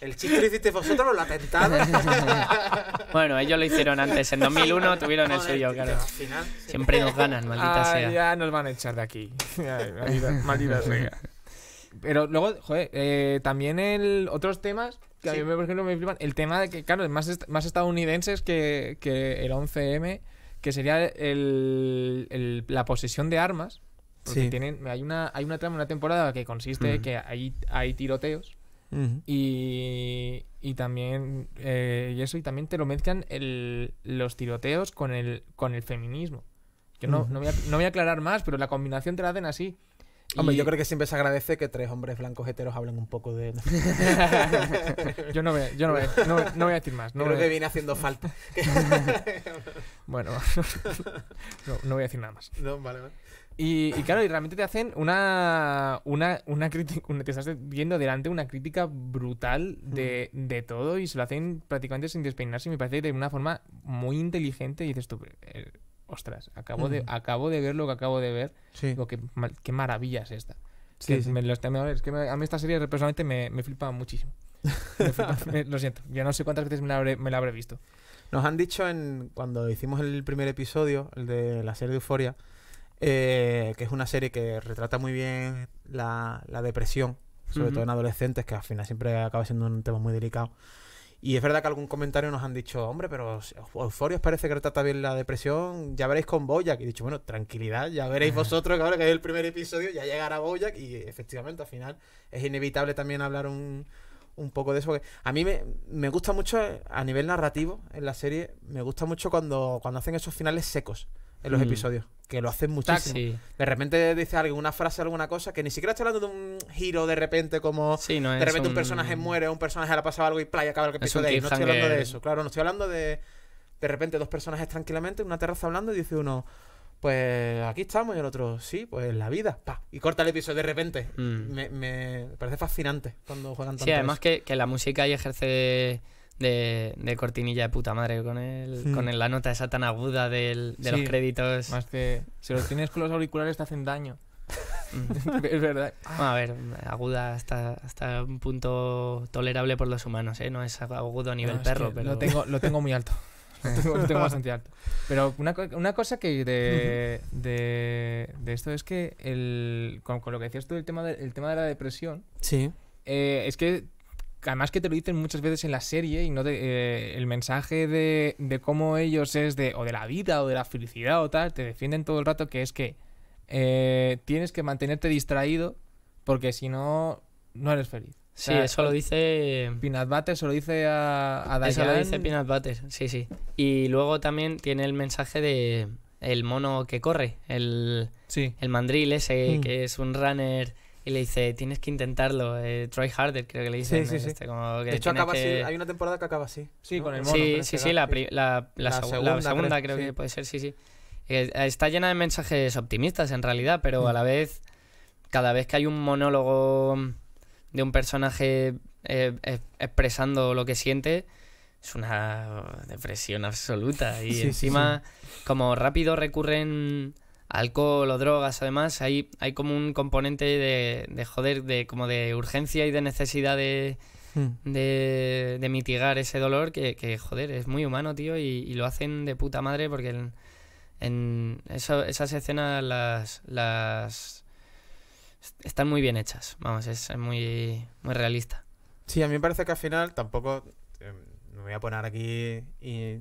El chiste lo hiciste vosotros, lo atentado. bueno, ellos lo hicieron antes. En 2001 tuvieron el suyo, claro. Siempre nos ganan, maldita ah, sea. Ya nos van a echar de aquí. maldita, sea. Pero luego, joder, eh, también el otros temas que a mí, por me El tema de que, claro, más, más estadounidenses que, que el 11M, que sería el, la posesión de armas. Porque tienen, hay, una, hay una trama, una temporada que consiste en que hay, hay tiroteos y, también eh, y eso y también te lo mezclan el, los tiroteos con el con el feminismo yo no, no, voy a, aclarar más pero la combinación te la hacen así Hombre, yo creo que siempre se agradece que tres hombres blancos heteros hablen un poco de... yo no voy, no decir más. creo que viene haciendo falta. bueno, no, voy a decir nada más. No, vale, vale. Y, claro, y realmente te hacen una, una, una crítica, te estás viendo delante una crítica brutal mm. de, de, todo y se lo hacen prácticamente sin despeinarse, me parece de una forma muy inteligente y dices tú, eh, ostras, acabo, de, mm. acabo de ver lo que acabo de ver, sí. digo, qué, maravilla es esta. Sí, los, que a mí esta serie personalmente me, me flipa muchísimo. lo siento, yo no sé cuántas veces me la habré, me la visto. Nos han dicho en cuando hicimos el primer episodio, el de la serie de Euforia, eh, que es una serie que retrata muy bien la, depresión, sobre todo en adolescentes, que al final siempre acaba siendo un tema muy delicado. Y es verdad que algún comentario nos han dicho, hombre, pero os parece que retrata bien la depresión, ya veréis con Boyack. Y he dicho, bueno, tranquilidad, ya veréis vosotros que ahora que es el primer episodio, ya llegará Boyack. Y efectivamente, al final es inevitable también hablar un, poco de eso. a mí me, gusta mucho, eh, a nivel narrativo en la serie, me gusta mucho cuando, cuando hacen esos finales secos en los mm. episodios. Que lo hacen muchísimo. De repente dice alguien una frase, alguna cosa, que ni siquiera está hablando de un giro de repente, como de repente un... personaje muere, un personaje le ha pasado algo y playa acaba el episodio de ahí. No estoy hablando de eso, claro, no estoy hablando de de repente dos personajes tranquilamente en una terraza hablando y dice uno, pues aquí estamos, y el otro, sí, pues la vida, Y corta el episodio de repente. Mm. Me, me, parece fascinante cuando juegan tanto. Sí, además que, que la música y ejerce de, cortinilla de puta madre con el, con la nota esa tan aguda de los créditos. Más que si los tienes con los auriculares te hacen daño. Mm. es verdad. a ver, aguda hasta, hasta un punto tolerable por los humanos, ¿eh? No es agudo a nivel perro, pero... Lo tengo, lo tengo muy alto. lo, tengo, bastante alto. Pero una, cosa que de, de, de, esto es que el, con, lo que decías tú, el tema de, tema de la depresión. Sí. Eh, es que además que te lo dicen muchas veces en la serie y no te, eh, el mensaje de, cómo ellos es de o de la vida o de la felicidad o tal, te defienden todo el rato que es que eh, tienes que mantenerte distraído porque si no, no eres feliz. sí, eso lo dice... Pinat Butter se lo dice a, a Eso lo dice Pinat Butter, sí, sí. Y luego también tiene el mensaje de el mono que corre, el, el mandril ese, mm. que es un runner y le dice, tienes que intentarlo, eh, Troy harder, creo que le dice. Este, de hecho, acaba Hay una temporada que acaba así. Sí, con el mono. Sí, sí, sí, la, segunda, creo que puede ser, sí, sí. Eh, está llena de mensajes optimistas en realidad, pero a la mm. vez, cada vez que hay un monólogo de un personaje eh, expresando lo que siente, es una depresión absoluta. Y encima, como rápido recurren alcohol o drogas, además, hay, hay como un componente de, de joder, de como de urgencia y de necesidad de, hmm. de, mitigar ese dolor que, joder, es muy humano, tío, y, lo hacen de puta madre porque en, esas escenas las, las están muy bien hechas, vamos, es, muy, muy realista. Sí, a mí me parece que al final tampoco em, me voy a poner aquí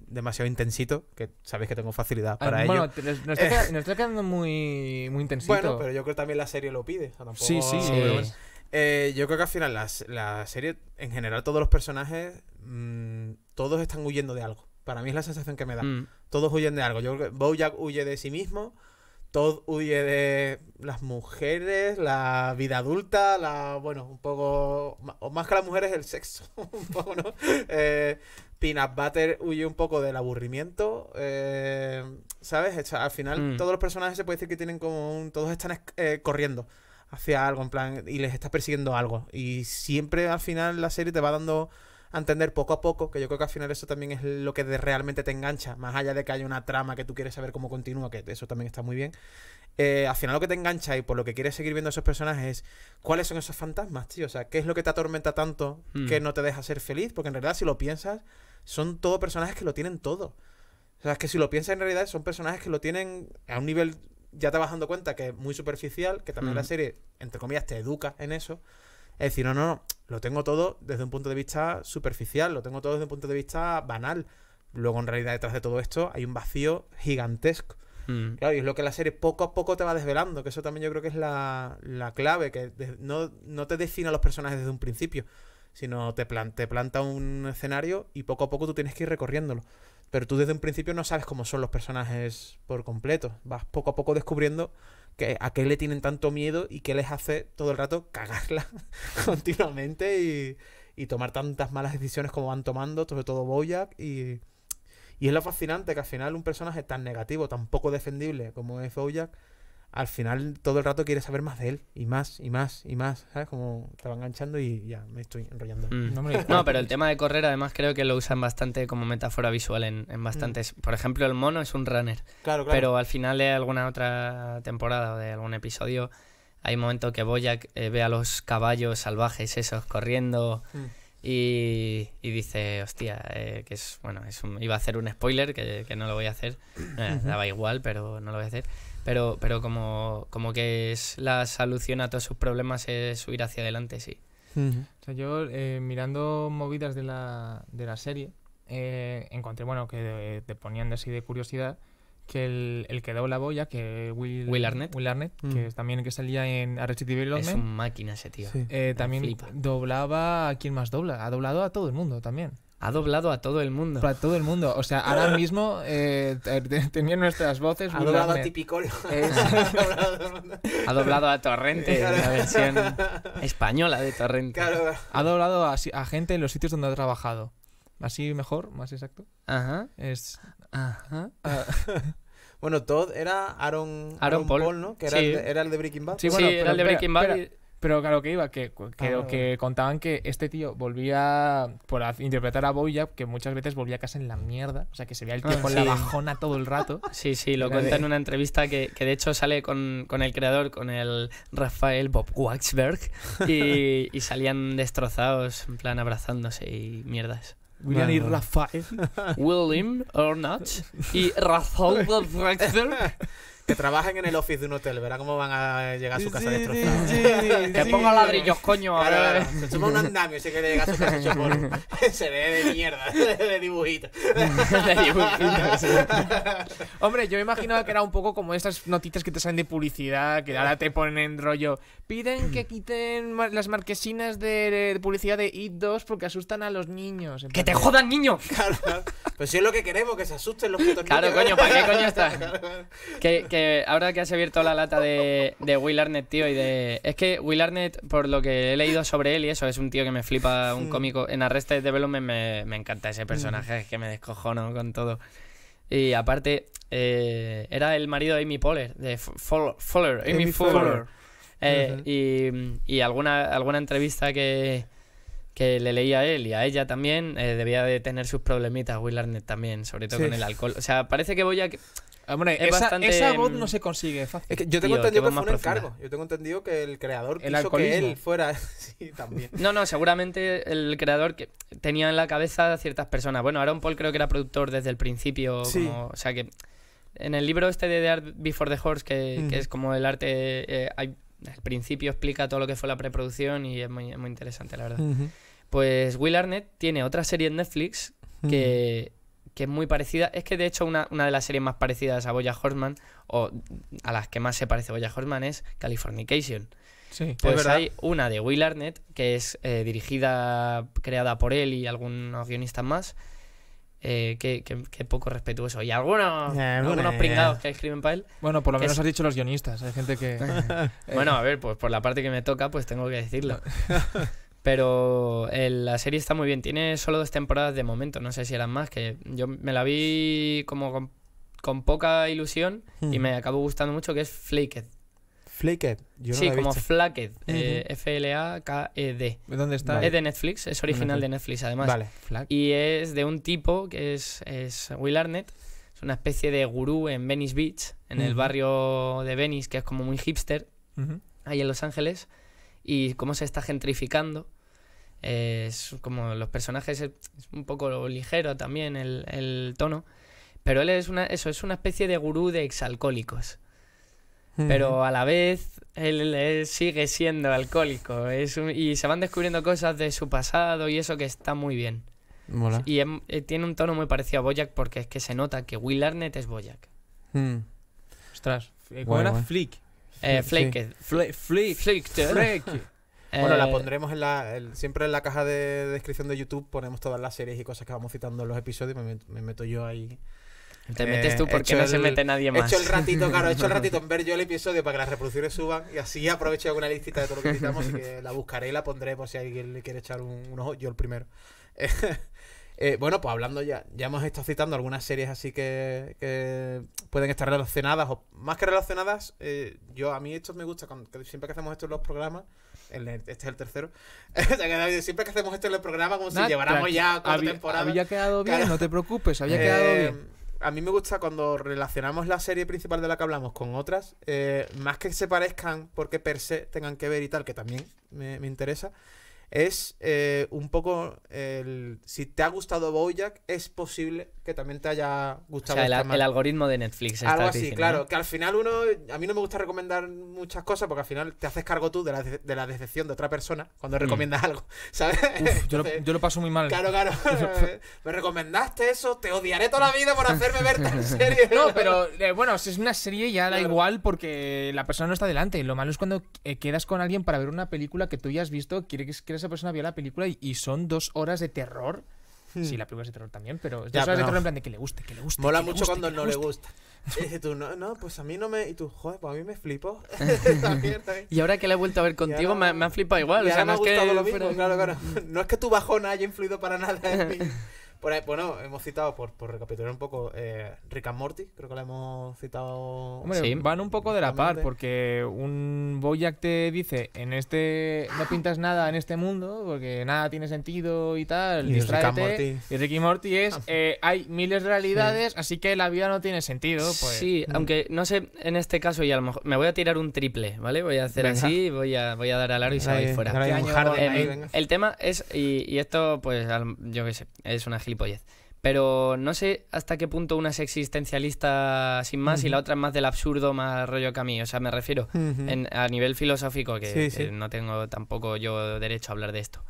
demasiado intensito, que sabéis que tengo facilidad ah, para ello. Bueno, nos, está, quedando muy, muy intensito. Bueno, pero yo creo que también la serie lo pide. Sí, sí. Eh, yo creo que al final la, serie, en general todos los personajes, mm, todos están huyendo de algo. Para mí es la sensación que me da. Mm. Todos huyen de algo. Yo creo que Bojack huye de sí mismo. Todd huye de las mujeres, la vida adulta, la. Bueno, un poco. más que las mujeres, el sexo. un poco, ¿no? Eh, Peanut Butter huye un poco del aburrimiento. Eh, ¿Sabes? al final, mm. todos los personajes se puede decir que tienen como un. Todos están eh, corriendo hacia algo, en plan. Y les está persiguiendo algo. Y siempre al final la serie te va dando entender poco a poco, que yo creo que al final eso también es lo que realmente te engancha, más allá de que haya una trama que tú quieres saber cómo continúa, que eso también está muy bien. Eh, al final lo que te engancha y por lo que quieres seguir viendo esos personajes es cuáles son esos fantasmas, tío. O sea, qué es lo que te atormenta tanto que hmm. no te deja ser feliz, porque en realidad si lo piensas, son todos personajes que lo tienen todo. O sea, es que si lo piensas en realidad son personajes que lo tienen a un nivel, ya te vas dando cuenta que es muy superficial, que también la hmm. serie, entre comillas, te educa en eso es decir, no, no, no, lo tengo todo desde un punto de vista superficial, lo tengo todo desde un punto de vista banal. Luego, en realidad, detrás de todo esto hay un vacío gigantesco. Mm. Claro, y es lo que la serie poco a poco te va desvelando, que eso también yo creo que es la, clave, que no, te define a los personajes desde un principio, sino te, te planta un escenario y poco a poco tú tienes que ir recorriéndolo. Pero tú desde un principio no sabes cómo son los personajes por completo. Vas poco a poco descubriendo a qué le tienen tanto miedo y qué les hace todo el rato cagarla continuamente y, tomar tantas malas decisiones como van tomando, sobre todo Boyack. Y, y es lo fascinante que al final un personaje tan negativo, tan poco defendible como es Boyack, al final todo el rato quieres saber más de él y más y más y más, ¿sabes? Como te va enganchando y ya me estoy enrollando. Mm. No, pero el tema de correr además creo que lo usan bastante como metáfora visual en, bastantes... Mm. Por ejemplo, el mono es un runner. Claro, claro. Pero al final de alguna otra temporada o de algún episodio hay un momento que Boyack eh, ve a los caballos salvajes esos corriendo... Mm. Y, y, dice, hostia, eh, que es, bueno, es iba a hacer un spoiler, que, no lo voy a hacer, eh, daba igual, pero no lo voy a hacer. Pero, pero como, como que es la solución a todos sus problemas es subir hacia adelante, sí. o sea, yo eh, mirando movidas de la, de la serie, eh, encontré, bueno, que te ponían así de curiosidad, que el, el que dobla la boya, que Will, Will Arnett, que mm. es también que salía en Arrested Development. Es un máquina ese tío. Eh, también doblaba a quien más dobla, ha doblado a todo el mundo también. Ha doblado a todo el mundo. A todo el mundo. O sea, ahora mismo eh, tenía nuestras voces. Ha doblado a Tipicol. ha doblado a Torrente, la versión española de Torrente. Ha doblado a, gente en los sitios donde ha trabajado. Así mejor, más exacto. Ajá. Es. Ajá. Ah. bueno, Todd era Aaron, Paul. ¿no? Que era, sí. el de, era, el de, Breaking Bad. Sí, bueno, era el de Breaking Bad. Pero claro que iba, que, que, ah, que contaban que este tío volvía, por interpretar a Boya, que muchas veces volvía a casa en la mierda, o sea, que se veía el tío en ah, con la bajona todo el rato. Sí, sí, lo cuenta en una entrevista que, que de hecho sale con, con, el creador, con el Rafael Bob Waxberg, y, y salían destrozados, en plan abrazándose y mierdas. William y Rafael. William or not. Y Rafael Waxberg. Que trabajen en el office de un hotel, verá cómo van a llegar a su casa destrozada. Te pongo ladrillos, coño. se suma un andamio si que llega a su casa hecho se ve de mierda, de dibujito. de Hombre, yo me imaginaba que era un poco como estas noticias que te salen de publicidad, que ahora te ponen en rollo. Piden que quiten las marquesinas de publicidad de IT 2 porque asustan a los niños. ¡Que te jodan, niños! Claro, pues si es lo que queremos, que se asusten los putos Claro, coño, ¿para qué coño está? que ahora que has abierto la lata de, Will Arnett, tío, y de. Es que Will Arnett, por lo que he leído sobre él y eso, es un tío que me flipa, un cómico. En Arrested Development me, me encanta ese mm. personaje, es que me no con todo. Y aparte, eh, era el marido de Amy Poller, de Fuller, Amy, Fuller. Eh, y, alguna, alguna entrevista que, que le leía a él y a ella también, eh, debía de tener sus problemitas Will Arnett también, sobre todo con el alcohol. O sea, parece que voy a esa, bastante... voz mm, no se consigue fácil. que yo tengo entendido que, un encargo. Yo tengo entendido que el creador el quiso que él fuera. sí, también. No, no, seguramente el creador que tenía en la cabeza a ciertas personas. Bueno, Aaron Paul creo que era productor desde el principio. o sea que en el libro este de The Art Before the Horse, que, es como el arte. Eh, al principio explica todo lo que fue la preproducción y es muy, interesante, la verdad. Pues Will Arnett tiene otra serie en Netflix que que es muy parecida. Es que de hecho una, de las series más parecidas a Boya Horseman, o a las que más se parece Boya Horseman, es Californication. Sí, pues hay una de Will Arnett, que es eh, dirigida, creada por él y algunos guionistas más. Eh, que, poco respetuoso. Y algunos, eh, pringados que escriben para él. Bueno, por lo menos has dicho los guionistas. Hay gente que. bueno, a ver, pues por la parte que me toca, pues tengo que decirlo. Pero la serie está muy bien. Tiene solo dos temporadas de momento. No sé si eran más. Que yo me la vi como con, poca ilusión y hmm. me acabo gustando mucho, que es Flaked. Flaked, yo no Sí, como Flaked. F-L-A-K-E-D. Eh, e ¿Dónde está? Es de Netflix. Es original de Netflix, además. Vale. Y es de un tipo que es, es Will Arnett. Es una especie de gurú en Venice Beach, en el barrio de Venice, que es como muy hipster, ahí en Los Ángeles y cómo se está gentrificando. es como los personajes, es un poco ligero también el, tono. Pero él es una, eso, es una especie de gurú de exalcohólicos. Mm. Pero a la vez él, sigue siendo alcohólico y se van descubriendo cosas de su pasado y eso que está muy bien. Y eh, tiene un tono muy parecido a Boyack porque es que se nota que Will Arnett es Boyack. Mm. Ostras, eh, era Flick. Eh, Flake. Flake. Flake. Bueno, la eh, pondremos en la, siempre en la caja de descripción de YouTube. Ponemos todas las series y cosas que vamos citando en los episodios. Me, meto yo ahí. Te metes tú eh, porque no se mete nadie más. He hecho el ratito, claro, he hecho el ratito en ver yo el episodio para que las reproducciones suban y así aprovecho alguna listita de todo lo que citamos y que la buscaré y la pondré por si alguien le quiere echar un ojo. Yo el primero. Eh, bueno, pues hablando ya, ya hemos estado citando algunas series así que, pueden estar relacionadas, o más que relacionadas, eh, yo a mí esto me gusta, cuando, siempre que hacemos esto en los programas, este es el tercero, siempre que hacemos esto en los programas como si lleváramos ya cuatro temporada. temporadas. Había quedado bien, no te preocupes, había eh, quedado bien. A mí me gusta cuando relacionamos la serie principal de la que hablamos con otras, más que se parezcan porque per se tengan que ver y tal, que también me, me interesa es eh, un poco el, si te ha gustado Bojack, es posible que también te haya gustado. O el, algoritmo de Netflix. Algo así, claro. Que al final uno, a mí no me gusta recomendar muchas cosas porque al final te haces cargo tú de la, decepción de otra persona cuando mm. recomiendas algo, ¿sabes? yo, lo, paso muy mal. Claro, claro. me recomendaste eso, te odiaré toda la vida por hacerme ver tan serie. no, pero eh, bueno, si es una serie ya da igual porque la persona no está delante. Lo malo es cuando eh, quedas con alguien para ver una película que tú ya has visto, Quiere que esa persona vea la película y son dos horas de terror. Hmm. Sí, la primera es de terror también, pero es de terror en plan de que le guste, que le guste. Mola mucho cuando no le gusta. Y tú, no, pues a mí no me. Y tú, joder, pues a mí me flipo. y ahora que la he vuelto a ver contigo, me, ha flipado igual. o sea, no me ha gustado es que lo mismo, claro, claro. No es que tu bajona haya influido para nada en mí bueno, hemos citado, por, por recapitular un poco, eh, Rick and Morty, creo que la hemos citado. sí. van un poco de la par, porque un boyac te dice: en este no pintas nada en este mundo, porque nada tiene sentido y tal, y distráete. y Rick and Morty es: ah. eh, hay miles de realidades, así que la vida no tiene sentido. Pues. Sí, mm. aunque no sé, en este caso, y a lo mejor me voy a tirar un triple, ¿vale? Voy a hacer así, voy a, voy a dar al aro y se va a ir fuera. Este el, tema es, y, esto, pues, yo qué sé, es una pero no sé hasta qué punto una es existencialista sin más y la otra es más del absurdo, más rollo que a mí. O sea, me refiero en, a nivel filosófico, que, no tengo tampoco yo derecho a hablar de esto.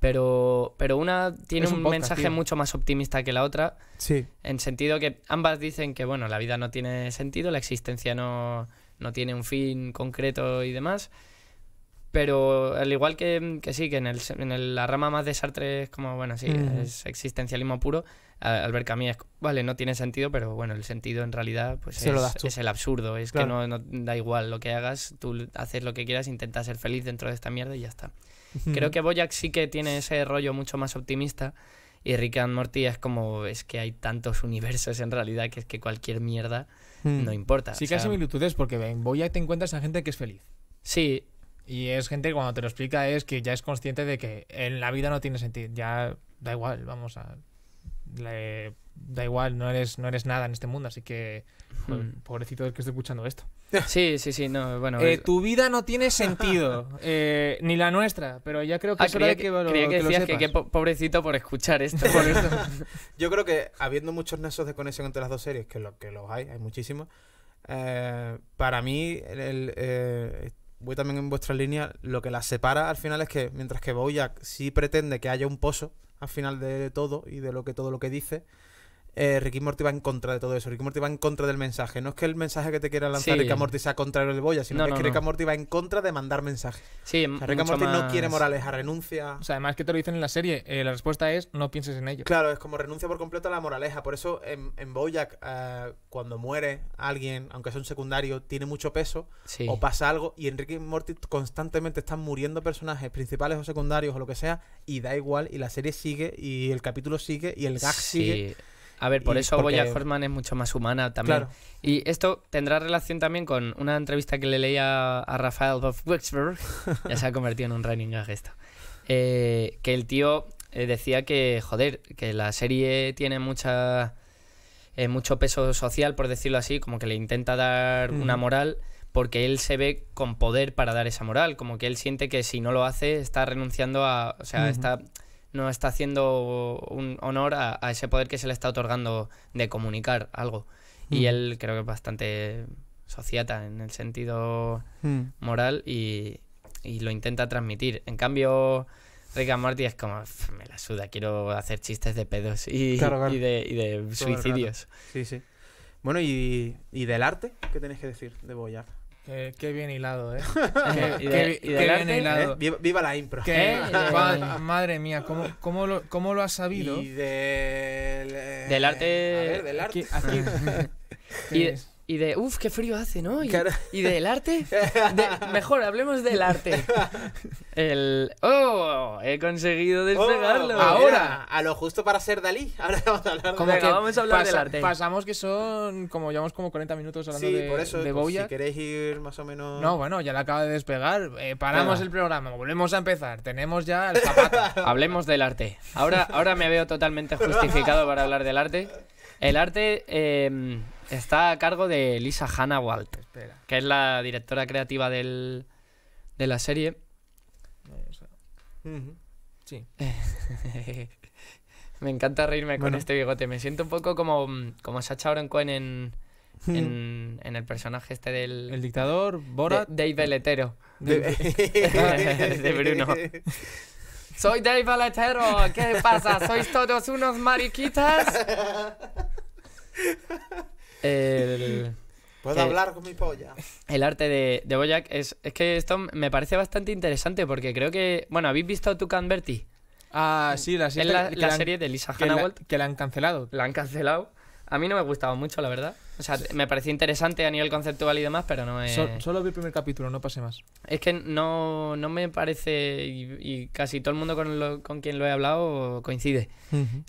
Pero, pero una tiene un, mensaje mucho más optimista que la otra. Sí. En sentido que ambas dicen que, bueno, la vida no tiene sentido, la existencia no, no tiene un fin concreto y demás. Pero al igual que, sí, que en, el, la rama más de Sartre es como, bueno, sí, es existencialismo puro, Albert Camus es, vale, no tiene sentido, pero bueno, el sentido en realidad pues es, el absurdo, es que no, da igual lo que hagas, tú haces lo que quieras, intentas ser feliz dentro de esta mierda y ya está. Creo que Boyack sí que tiene ese rollo mucho más optimista y Rick and Morty es como, es que hay tantos universos en realidad que es que cualquier mierda no importa. Sí que porque en Boyack te encuentras a gente que es feliz. Sí, y es gente que cuando te lo explica es que ya es consciente de que en la vida no tiene sentido. Ya da igual, vamos a. da igual, no eres, no eres nada en este mundo, así que. Hmm. pobrecito del que estoy escuchando esto. Sí, sí, sí, no, bueno. Eh, tu vida no tiene sentido, eh, ni la nuestra, pero ya creo que ah, que, creía que, decías que, qué pobrecito por escuchar esto. Yo creo que habiendo muchos nexos de conexión entre las dos series, que, lo, que los hay, hay muchísimos, eh, para mí el, el voy también en vuestra línea, lo que las separa al final es que mientras que Bojack sí pretende que haya un pozo al final de todo y de lo que todo lo que dice, eh, Ricky Morty va en contra de todo eso. Ricky Morty va en contra del mensaje. No es que el mensaje que te quiera lanzar sí. Morty sea contrario al Boya, sino que, que Rick Morty va en contra de mandar mensajes. Sí, más Morty no quiere moraleja, ah, renuncia. O sea, además que te lo dicen en la serie, eh, la respuesta es no pienses en ello. Claro, es como renuncia por completo a la moraleja. Por eso en, Boyac, eh, cuando muere alguien, aunque sea un secundario, tiene mucho peso o pasa algo. Y en Rick Morty constantemente están muriendo personajes principales o secundarios o lo que sea, y da igual. Y la serie sigue, y el capítulo sigue, y el gag sigue. A ver, por eso Boya Horseman es mucho más humana también. Y esto tendrá relación también con una entrevista que le leía a, Rafael of ya se ha convertido en un running gag eh, que el tío eh, decía que, joder, que la serie tiene mucha eh, mucho peso social, por decirlo así, como que le intenta dar una moral, porque él se ve con poder para dar esa moral, como que él siente que si no lo hace está renunciando a, o sea, está no está haciendo un honor a, ese poder que se le está otorgando de comunicar algo. Y mm. él creo que es bastante sociata en el sentido mm. moral y, lo intenta transmitir. En cambio, Rick and es como, me la suda, quiero hacer chistes de pedos y, de, y de, suicidios. Sí, sí. Bueno, ¿y, del arte? ¿Qué tenéis que decir de Boyard? Qué, bien hilado, ¿eh? qué, bien hilado. ¿eh? Viva, la impro. ¿Qué? ¿Eh? madre mía, ¿cómo, cómo, lo, ¿cómo, lo, has sabido? Y del... Eh, del arte... A ver, del arte. y, y de, uff, qué frío hace, ¿no? Y, del arte. mejor, hablemos del arte. El, oh, he conseguido oh, despegarlo. ahora, a lo justo para ser Dalí. Ahora vamos a hablar, como de... que vamos a hablar del arte. Pasamos que son, como llevamos como 40 minutos hablando de, por eso, de pues, Si queréis ir más o menos. No, bueno, ya la acaba de despegar. Eh, paramos el programa, volvemos a empezar. Tenemos ya el zapato. hablemos del arte. Ahora, ahora me veo totalmente justificado para hablar del arte. El arte em, está a cargo de Lisa Hannah Walt que es la directora creativa de la serie. Sí. me encanta reírme con este bigote. Me siento un poco como, mm, como Sacha Baron Cohen en, en, el personaje este del... El dictador, Borat... De, Dave Veletero. De, Bruno. Soy Dave Veletero. ¿qué pasa? ¿Sois todos unos mariquitas? Puedo hablar con mi polla. El arte de, de es, que esto me parece bastante interesante porque creo que. Bueno, ¿habéis visto Tu Canberti? Ah, sí, la, serie, de Lisa Hannah que la han cancelado. La han cancelado. A mí no me gustaba mucho, la verdad. O sea, me parecía interesante a nivel conceptual y demás, pero no es... Solo, vi el primer capítulo, no pasé más. Es que no, me parece, y, casi todo el mundo con, quien lo he hablado coincide.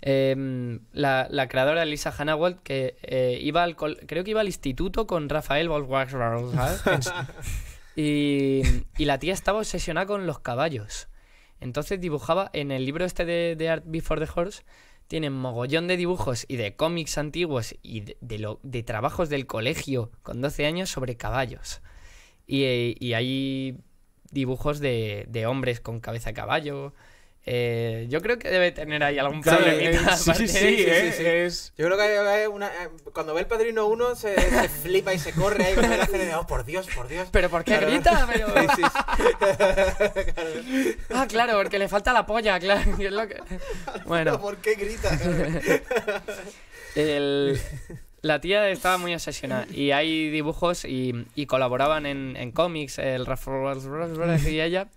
Em, la, creadora Lisa Hanawalt, que eh, iba creo que iba al instituto con Rafael Volkswagen, ¿sabes? y, y la tía estaba obsesionada con los caballos. Entonces dibujaba en el libro este de, de Art Before the Horse, tienen mogollón de dibujos y de cómics antiguos y de, trabajos del colegio con 12 años sobre caballos. Y, eh, y hay dibujos de, de hombres con cabeza de caballo, eh, yo creo que debe tener ahí algún problema eh, Sí, sí, sí, eh, Yo creo que una, cuando ve el Padrino uno se, flipa y se corre ahí oh, por Dios, por Dios. ¿Pero por qué grita? Ah, claro, porque le falta la polla, claro. Bueno. ¿Por qué grita? La tía estaba muy obsesionada y hay dibujos y, colaboraban en, cómics, el Rafa y ella.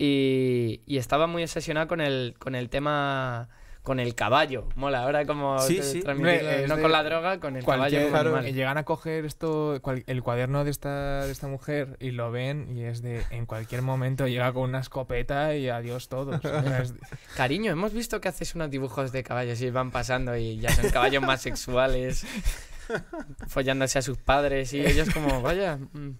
Y, estaba muy obsesionado con el, con el tema con el caballo. Mola, ahora como sí, sí. no, con la droga, con el caballo. Y llegan a coger esto, el cuaderno de esta, esta mujer y lo ven y es de en cualquier momento llega con una escopeta y adiós todos. Cariño, hemos visto que haces unos dibujos de caballos y van pasando y ya son caballos más sexuales, follándose a sus padres y ellos como, vaya... Mm".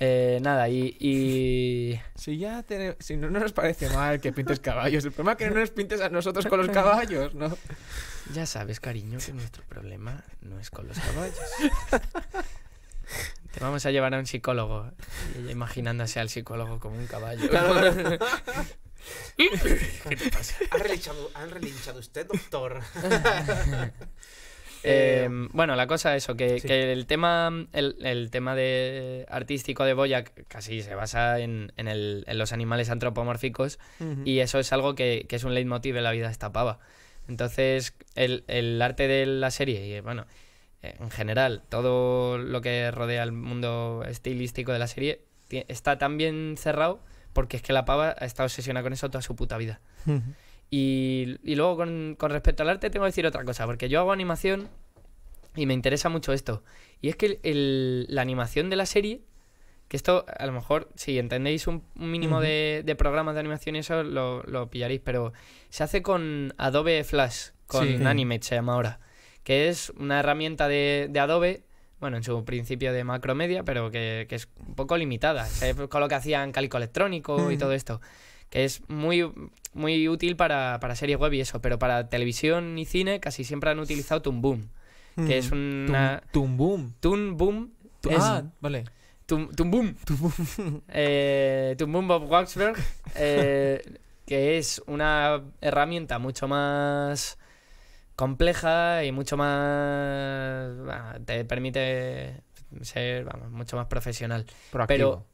Eh, nada, y, Si ya si no, nos parece mal que pintes caballos, el problema es que no nos pintes a nosotros con los caballos, ¿no? Ya sabes, cariño, que nuestro problema no es con los caballos. te vamos a llevar a un psicólogo. Y imaginándose al psicólogo como un caballo. ¿Qué te pasa? ¿Han relinchado, ¿Han relinchado usted, doctor? Eh, em, bueno, la cosa es eso, que, el tema, el, tema de artístico de Boya casi se basa en, los animales antropomórficos y eso es algo que, es un leitmotiv en la vida de esta pava. Entonces, el, arte de la serie, y bueno, eh, en general, todo lo que rodea el mundo estilístico de la serie está tan bien cerrado porque es que la pava ha estado obsesionada con eso toda su puta vida. Y, luego con, respecto al arte tengo que decir otra cosa, porque yo hago animación y me interesa mucho esto. Y es que la animación de la serie, que esto a lo mejor, si entendéis un, mínimo de, programas de animación y eso, lo, pillaréis, pero se hace con Adobe Flash, con Animate se llama ahora, que es una herramienta de, Adobe bueno, en su principio de macromedia, pero que, es un poco limitada. con lo que hacían Calico Electrónico y todo esto que es muy, muy útil para, series web y eso, pero para televisión y cine casi siempre han utilizado Toon Boom, que es mm. una... Toon Boom. Boom. vale. Bob Waxberg, eh, que es una herramienta mucho más compleja y mucho más... te permite ser mucho más profesional. Proactivo. Pero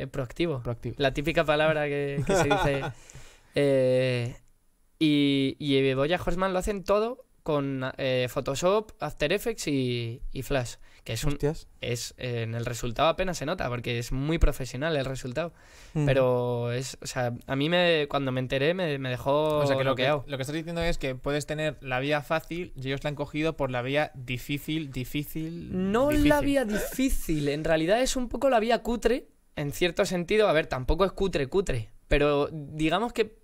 eh, proactivo. La típica palabra que, se dice. Eh, y, y Boya lo hacen todo con eh, Photoshop, After Effects y, Flash. Que es un. Es, en el resultado apenas se nota, porque es muy profesional el resultado. Mm. Pero es. O sea, a mí me, cuando me enteré me, dejó o sea, que Lo que, lo que estás diciendo es que puedes tener la vía fácil y ellos la han cogido por la vía difícil, difícil. No la vía difícil, en realidad es un poco la vía cutre en cierto sentido, a ver, tampoco es cutre, cutre, pero digamos que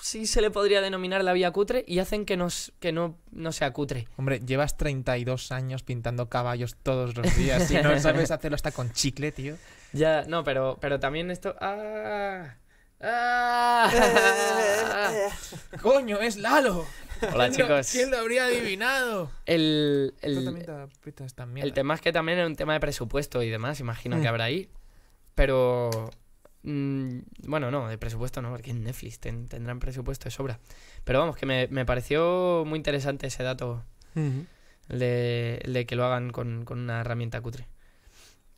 sí se le podría denominar la vía cutre y hacen que, nos, que no, no sea cutre. Hombre, llevas 32 años pintando caballos todos los días y no sabes hacerlo hasta con chicle, tío. Ya, no, pero, pero también esto... ¡Ah! ¡Ah! ¡Coño, es Lalo! Hola chicos. ¿Quién lo habría adivinado? El, el, el ¿eh? tema es que también es un tema de presupuesto y demás, imagino mm. que habrá ahí. Pero. Mm, bueno, no, de presupuesto no, porque en Netflix tendrán presupuesto de sobra. Pero vamos, que me, pareció muy interesante ese dato. de, que lo hagan con, con una herramienta cutre.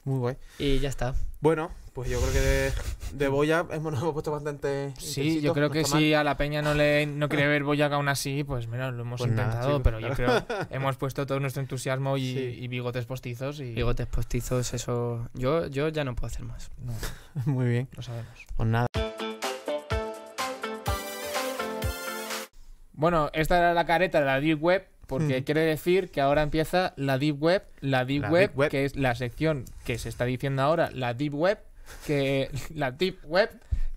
Muy guay. Y ya está. Bueno, pues yo creo que de, Boya hemos puesto bastante. Sí, yo creo que si a la peña no le no quiere ver Boya aún así, pues menos lo hemos pues intentado, pero yo creo hemos puesto todo nuestro entusiasmo y, bigotes postizos. Y... Bigotes postizos, eso. Yo, yo ya no puedo hacer más. Muy bien. Lo sabemos. Pues nada. Bueno, esta era la careta de la Deep Web porque quiere decir que ahora empieza la Deep Web, la Deep, web, que es la sección que se está diciendo ahora, la Deep Web, que la Deep Web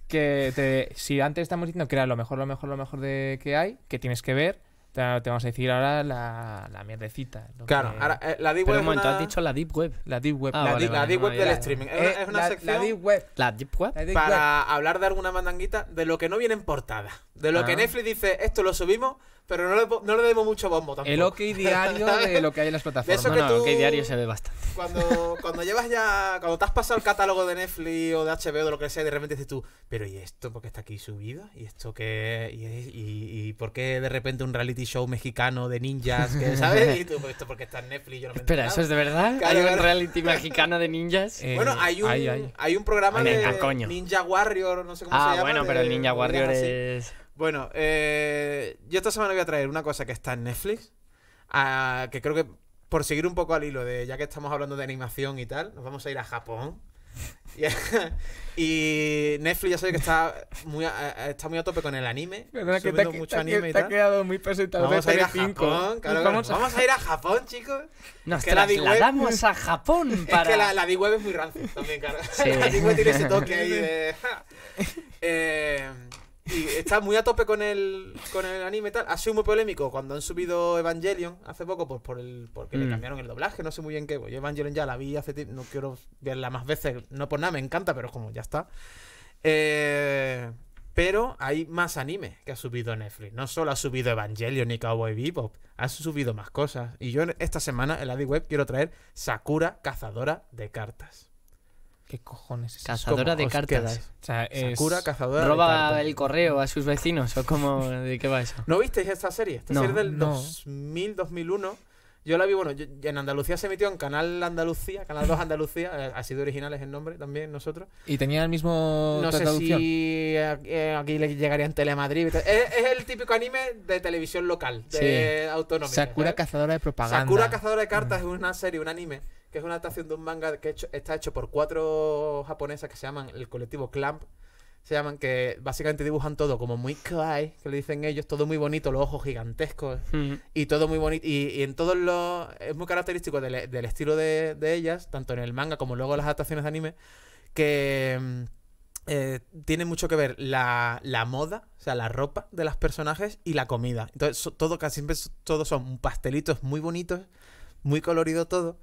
que si antes estamos diciendo que era lo mejor, lo mejor, lo mejor de que hay, que tienes que ver, te, te vamos a decir ahora la, la mierdecita. Claro, ahora, eh, la Deep Web. un momento, has dicho la Deep Web. La Deep Web. Ah, la, Deep- Web del streaming. Es una, eh, la, sección la Deep Web. ¿La Deep Web? para hablar de alguna mandanguita de lo que no viene en portada. De lo ah. que Netflix dice, esto lo subimos, pero no le, no le demos mucho bombo tampoco. El ok diario de lo que hay en las plataformas. eso No, no, tú- diario se ve bastante cuando, cuando llevas ya. Cuando te has pasado el catálogo de Netflix o de HBO o lo que sea, de repente dices tú, pero ¿y esto? ¿Por qué está aquí subido? ¿Y esto qué? ¿Y, y, por qué de repente un reality show mexicano de ninjas? ¿Sabes? Y tú, esto porque está en Netflix, yo no Espera, ¿eso es de verdad? ¿Hay un reality mexicano de ninjas? Eh, bueno, eh, hay un, programa ah, de Ninja Warrior, no sé cómo ah, se llama. Ah, bueno, pero el Ninja Warrior es. Bueno, eh, yo esta semana voy a traer una cosa que está en Netflix, ah, que creo que por seguir un poco al hilo de, ya que estamos hablando de animación y tal, nos vamos a ir a Japón. y Netflix ya sé que está muy a, está muy a tope con el anime. ¿Verdad que mucho anime y tal. ha quedado muy presentado. Vamos a ir a Japón. vamos, a... ir a Japón, chicos. Nos que trasladamos a Japón para... Es que la, la D-Web es muy rancia también, claro. la D-Web tiene ese toque ahí de... eh, y está muy a tope con el, con el anime y tal. Ha sido muy polémico cuando han subido Evangelion hace poco, pues por el, porque le mm. cambiaron el doblaje, no sé muy bien qué. Pues yo Evangelion ya la vi hace no quiero verla más veces, no por nada, me encanta, pero como ya está. Eh, pero hay más anime que ha subido Netflix. No solo ha subido Evangelion ni Cowboy Bebop, ha subido más cosas. Y yo esta semana en la web quiero traer Sakura Cazadora de Cartas. ¿Qué cojones es Cazadora de cartas. O sea, es... Sakura, cazadora Roba de cartas. el correo a sus vecinos o cómo, de qué va eso. ¿No visteis esta serie? Esta serie del 2000-2001 yo la vi, bueno, en Andalucía se emitió en Canal Andalucía, Canal 2 Andalucía, ha eh, sido original el nombre también nosotros. ¿Y tenía el mismo No sé si eh, eh, aquí le llegaría en Telemadrid. Es, es, el típico anime de televisión local, de autonómica. Sakura Cazadora de Propaganda. Sakura Cazadora de Cartas mm. es una serie, un anime, que es una adaptación de un manga que está hecho por cuatro japonesas que se llaman el colectivo Clamp, se llaman, que básicamente dibujan todo como muy kawaii, que le dicen ellos, todo muy bonito, los ojos gigantescos mm. y todo muy bonito. Y, en todos los. Es muy característico del, estilo de, ellas, tanto en el manga como luego en las adaptaciones de anime, que. Mm, eh, tiene mucho que ver la, la, moda, o sea, la ropa de las personajes y la comida. Entonces, todo, casi siempre, todos son pastelitos muy bonitos, muy colorido todo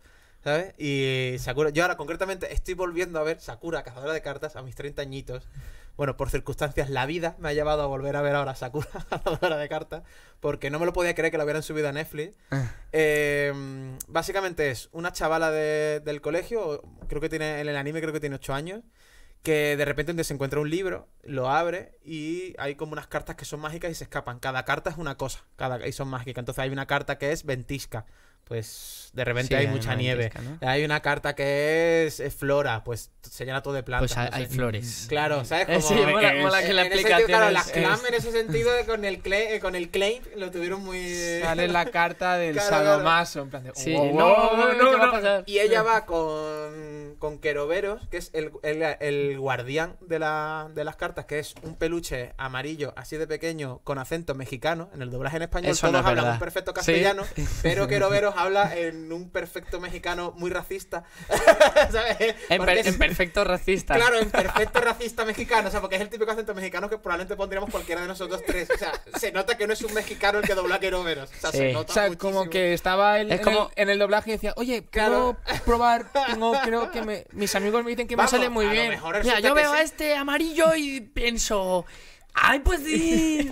¿Sabes? Y eh, Sakura, yo ahora concretamente estoy volviendo a ver Sakura, cazadora de cartas, a mis 30 añitos. Bueno, por circunstancias, la vida me ha llevado a volver a ver ahora Sakura, cazadora de cartas, porque no me lo podía creer que la hubieran subido a Netflix. Ah. Em, básicamente es una chavala del colegio, creo que tiene, en el anime creo que tiene 8 años, que de repente se encuentra un libro, lo abre y hay como unas cartas que son mágicas y se escapan. Cada carta es una cosa, cada, y son mágicas. Entonces hay una carta que es ventisca pues de repente hay mucha nieve. Hay una carta que es, flora, pues se llena todo de plantas. Pues hay, flores. Claro, ¿sabes? Eh, como, la claro, las clam en ese sentido con el, eh, con el claim lo tuvieron muy... Eh, Sale la carta del sadomaso, en plan de... no, no, no, Y ella va con, con Queroveros, que es el, el, guardián de, la, de las cartas, que es un peluche amarillo, así de pequeño, con acento mexicano, en el doblaje en español todos hablan un perfecto castellano, pero Queroveros habla en un perfecto mexicano muy racista. En, perfecto racista. Claro, en perfecto racista mexicano. O sea, porque es el típico acento mexicano que probablemente pondríamos cualquiera de nosotros tres. O sea, se nota que no es un mexicano el que dobla que no menos. O sea, se nota o como que estaba en, el, doblaje y decía, oye, quiero probar. creo que mis amigos me dicen que me sale muy bien. Mira, yo veo a este amarillo y pienso ¡Ay, pues sí!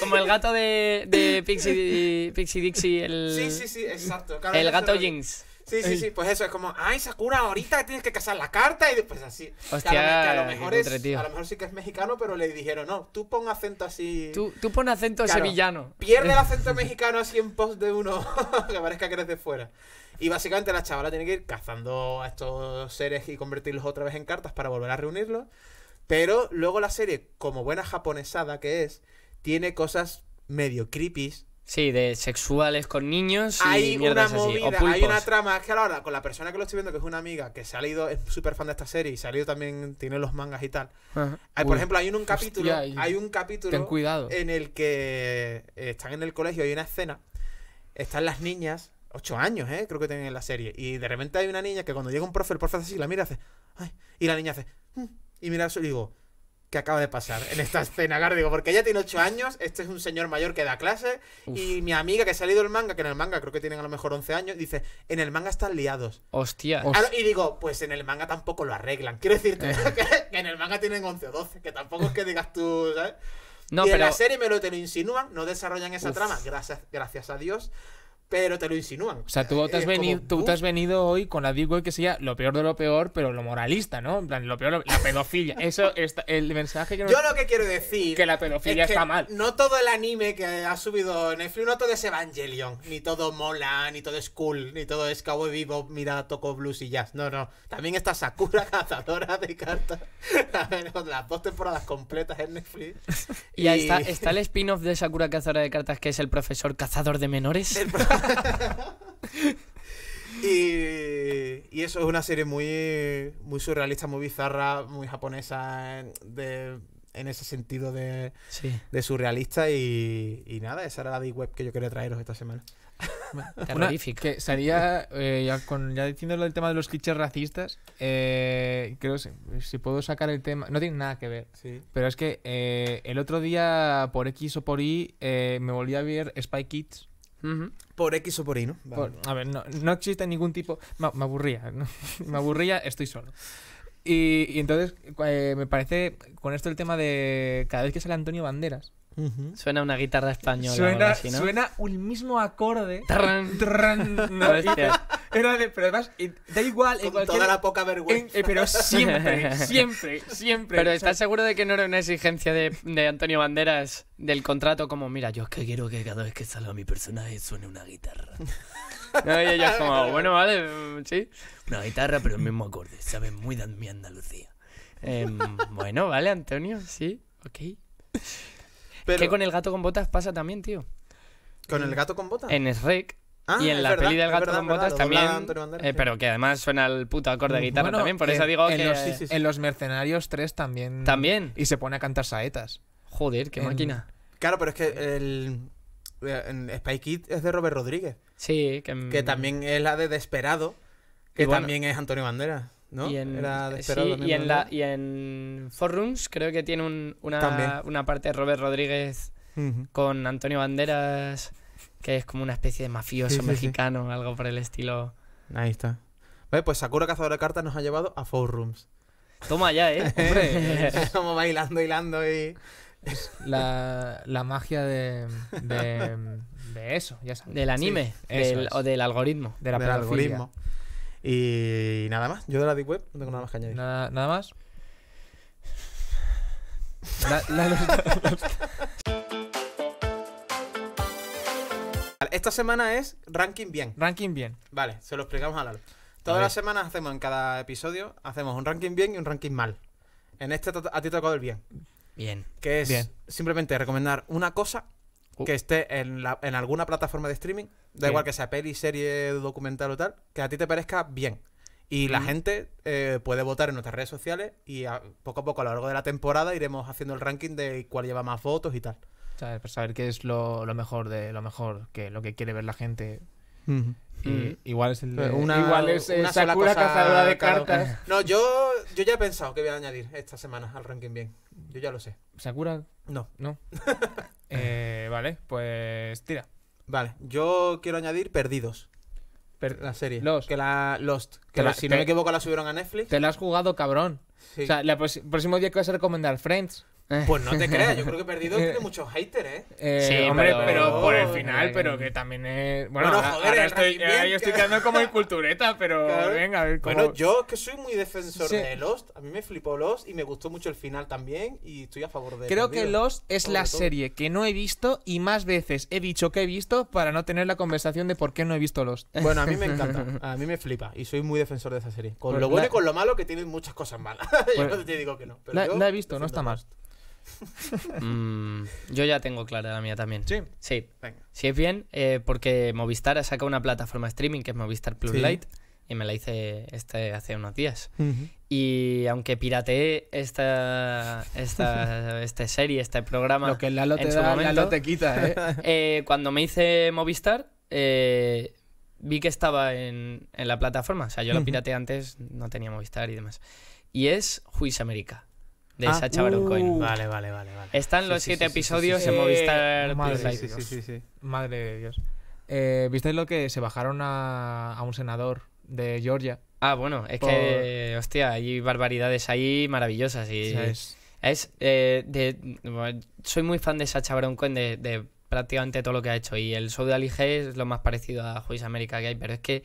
como, El, gato de, de Pixie, Dixie, el... Sí, sí, sí, exacto. el gato Jinx. Sí, sí, sí, pues eso es como, ay, Sakura, ahorita tienes que cazar la carta y después pues así. a, lo, mejor es, sí que es mexicano, pero le dijeron, no, tú pon acento así. Tú, tú pon acento sevillano. Pierde el acento mexicano así en post de uno que parezca que eres de fuera. Y básicamente la chavala tiene que ir cazando a estos seres y convertirlos otra vez en cartas para volver a reunirlos. Pero luego la serie, como buena japonesada que es, tiene cosas medio creepy. Sí, de sexuales con niños y hay una movida, hay una trama, es que ahora con la persona que lo estoy viendo, que es una amiga, que se ha leído, es súper fan de esta serie y se ha leído también, tiene los mangas y tal. por ejemplo, hay un, capítulo, hay un capítulo ten cuidado. en el que eh, están en el colegio, hay una escena, están las niñas, ocho años, ¿eh? creo que tienen en la serie, y de repente hay una niña que cuando llega un profe, el profe hace así, la mira y hace, y la niña hace, mm, y mira yo Digo, ¿qué acaba de pasar en esta escena? Claro, digo, porque ella tiene 8 años, este es un señor mayor que da clase, y mi amiga que ha salido el manga, que en el manga creo que tienen a lo mejor 11 años, dice, en el manga están liados. Hostia. Ah, y digo, pues en el manga tampoco lo arreglan. Quiero decirte eh. que, en el manga tienen 11 o 12, que tampoco es que digas tú, ¿sabes? No, y en la serie me lo, te lo insinúan, no desarrollan esa trama, gracias, gracias a Dios pero te lo insinúan. O sea, tú, te has, venido, tú te venido hoy con la Deep que sería lo peor de lo peor, pero lo moralista, ¿no? lo peor, la pedofilia. Eso es el mensaje que... Yo lo que quiero decir... Que la pedofilia está mal. No todo el anime que ha subido Netflix, no todo es Evangelion, ni todo mola, ni todo es cool, ni todo es Cowboy Vivo, mira, toco blues y jazz. No, no. También está Sakura, cazadora de cartas. las dos temporadas completas en Netflix. Y, Ahí está, está el spin-off de Sakura, cazadora de cartas, que es el profesor cazador de menores. y, eso es una serie muy, muy surrealista, muy bizarra, muy japonesa en ese sentido de, surrealista. Y, nada, esa era la deep web que yo quería traeros esta semana. que sería, eh, ya, con, ya diciéndolo del tema de los clichés racistas, eh, creo que si puedo sacar el tema. No tiene nada que ver, pero es que eh, el otro día, por X o por Y, me volví a ver Spy Kids. Por X o por Y, ¿no? a ver, no, existe ningún tipo... Me, aburría, me aburría, estoy solo. Y, entonces eh, me parece, con esto el tema de cada vez que sale Antonio Banderas, Suena una guitarra española. Suena, un mismo acorde. era de, pero además, eh, da igual. en toda la poca vergüenza. pero siempre, siempre, siempre. Pero ¿estás seguro de que no era una exigencia de, Antonio Banderas del contrato? Como, mira, yo es que quiero que cada vez que salga mi personaje suene una guitarra. y ella es como, bueno, vale, sí. Una guitarra, pero el mismo acorde, ¿sabes? Muy de mi Andalucía. Em, bueno, vale, Antonio, sí, ok. Pero... ¿Qué con el gato con botas pasa también, tío? ¿Con el gato con botas? En Shrek. Ah, y en la peli del gato con botas también. Eh, pero que además suena el puto acorde de guitarra también, por eso digo en que. Los, En los Mercenarios 3 también. También. Y se pone a cantar saetas. Joder, qué máquina. Claro, pero es que el. En Spy Kid es de Robert Rodríguez. Sí, que, también es la de Desperado, que también es Antonio Banderas. Y en, y en, y en Forums creo que tiene un, una, una, parte de Robert Rodríguez con Antonio Banderas, que es como una especie de mafioso mexicano, algo por el estilo. Ahí está. pues Sakura Cazador de Cartas nos ha llevado a Forums Toma ya, ¿eh? Hombre. como bailando, hilando y... la, la magia de, de, eso, ya sabes. Del anime, o del algoritmo. del algoritmo. Y nada más. Yo de la Deep Web no tengo nada más que añadir. Nada, más. esta semana es ranking bien. Ranking bien. Vale, se lo explicamos a Lalo. Todas las semanas hacemos, en cada episodio, hacemos un ranking bien y un ranking mal. En este a ti te ha el bien. Bien. Que es simplemente recomendar una cosa Uh. que esté en, en alguna plataforma de streaming, da igual que sea peli, serie, documental o tal, que a ti te parezca bien. Y la gente eh, puede votar en nuestras redes sociales y poco a poco a lo largo de la temporada iremos haciendo el ranking de cuál lleva más votos y tal. para pues saber qué es lo, lo, mejor de lo mejor que lo que quiere ver la gente Mm. igual es una, igual es Sakura cazadora de cartas. No, yo, yo ya he pensado que voy a añadir esta semana al ranking bien. Yo ya lo sé. ¿Sakura? No. No. Eh, vale, pues tira. Vale, yo quiero añadir Perdidos. la serie. Lost. Que la Lost. Que si no me equivoco la subieron a Netflix. Te la has jugado, cabrón. O sea, el próximo día que vas a recomendar Friends. Eh. Pues no te creas, yo creo que Perdido tiene muchos haters, ¿eh? eh sí, hombre, pero... por el final, eh, pero que también es. Bueno, joder, ahora yo estoy quedando como incultureta pero venga, a ver cómo... Bueno, yo que soy muy defensor de Lost, a mí me flipó Lost y me gustó mucho el final también, y estoy a favor de. Creo que Lost es la serie que no he visto y más veces he dicho que he visto para no tener la conversación de por qué no he visto Lost. Bueno, a mí me encanta, a mí me flipa y soy muy defensor de esa serie. Con pues lo bueno y con lo malo que tiene muchas cosas malas. yo pues no te digo que no. Pero la he visto, no está mal. Mm, yo ya tengo clara la mía también. Sí. Sí. Si es bien, eh, porque Movistar ha sacado una plataforma de streaming que es Movistar Plus Light. Lite y me la hice este hace unos días. Y aunque pirateé esta, esta, este serie, este programa. Lo que el Lalo, te, quita, ¿eh? Eh, Cuando me hice Movistar, vi que estaba en, la plataforma. O sea, yo la pirateé antes, no tenía Movistar y demás. Y es Juiz América de esa ah, Sacha Baron uh. Vale, vale, vale, Están los siete episodios en Movistar Madre, Sí, sí, sí, Madre de Dios. Eh, ¿Visteis lo que se bajaron a, un senador de Georgia? Ah, bueno, es que, hostia, hay barbaridades ahí maravillosas. Y, es, eh, soy muy fan de Sacha Baron Cohen, de, de, prácticamente todo lo que ha hecho. Y el show de Ali es lo más parecido a Juiz América que hay, pero es que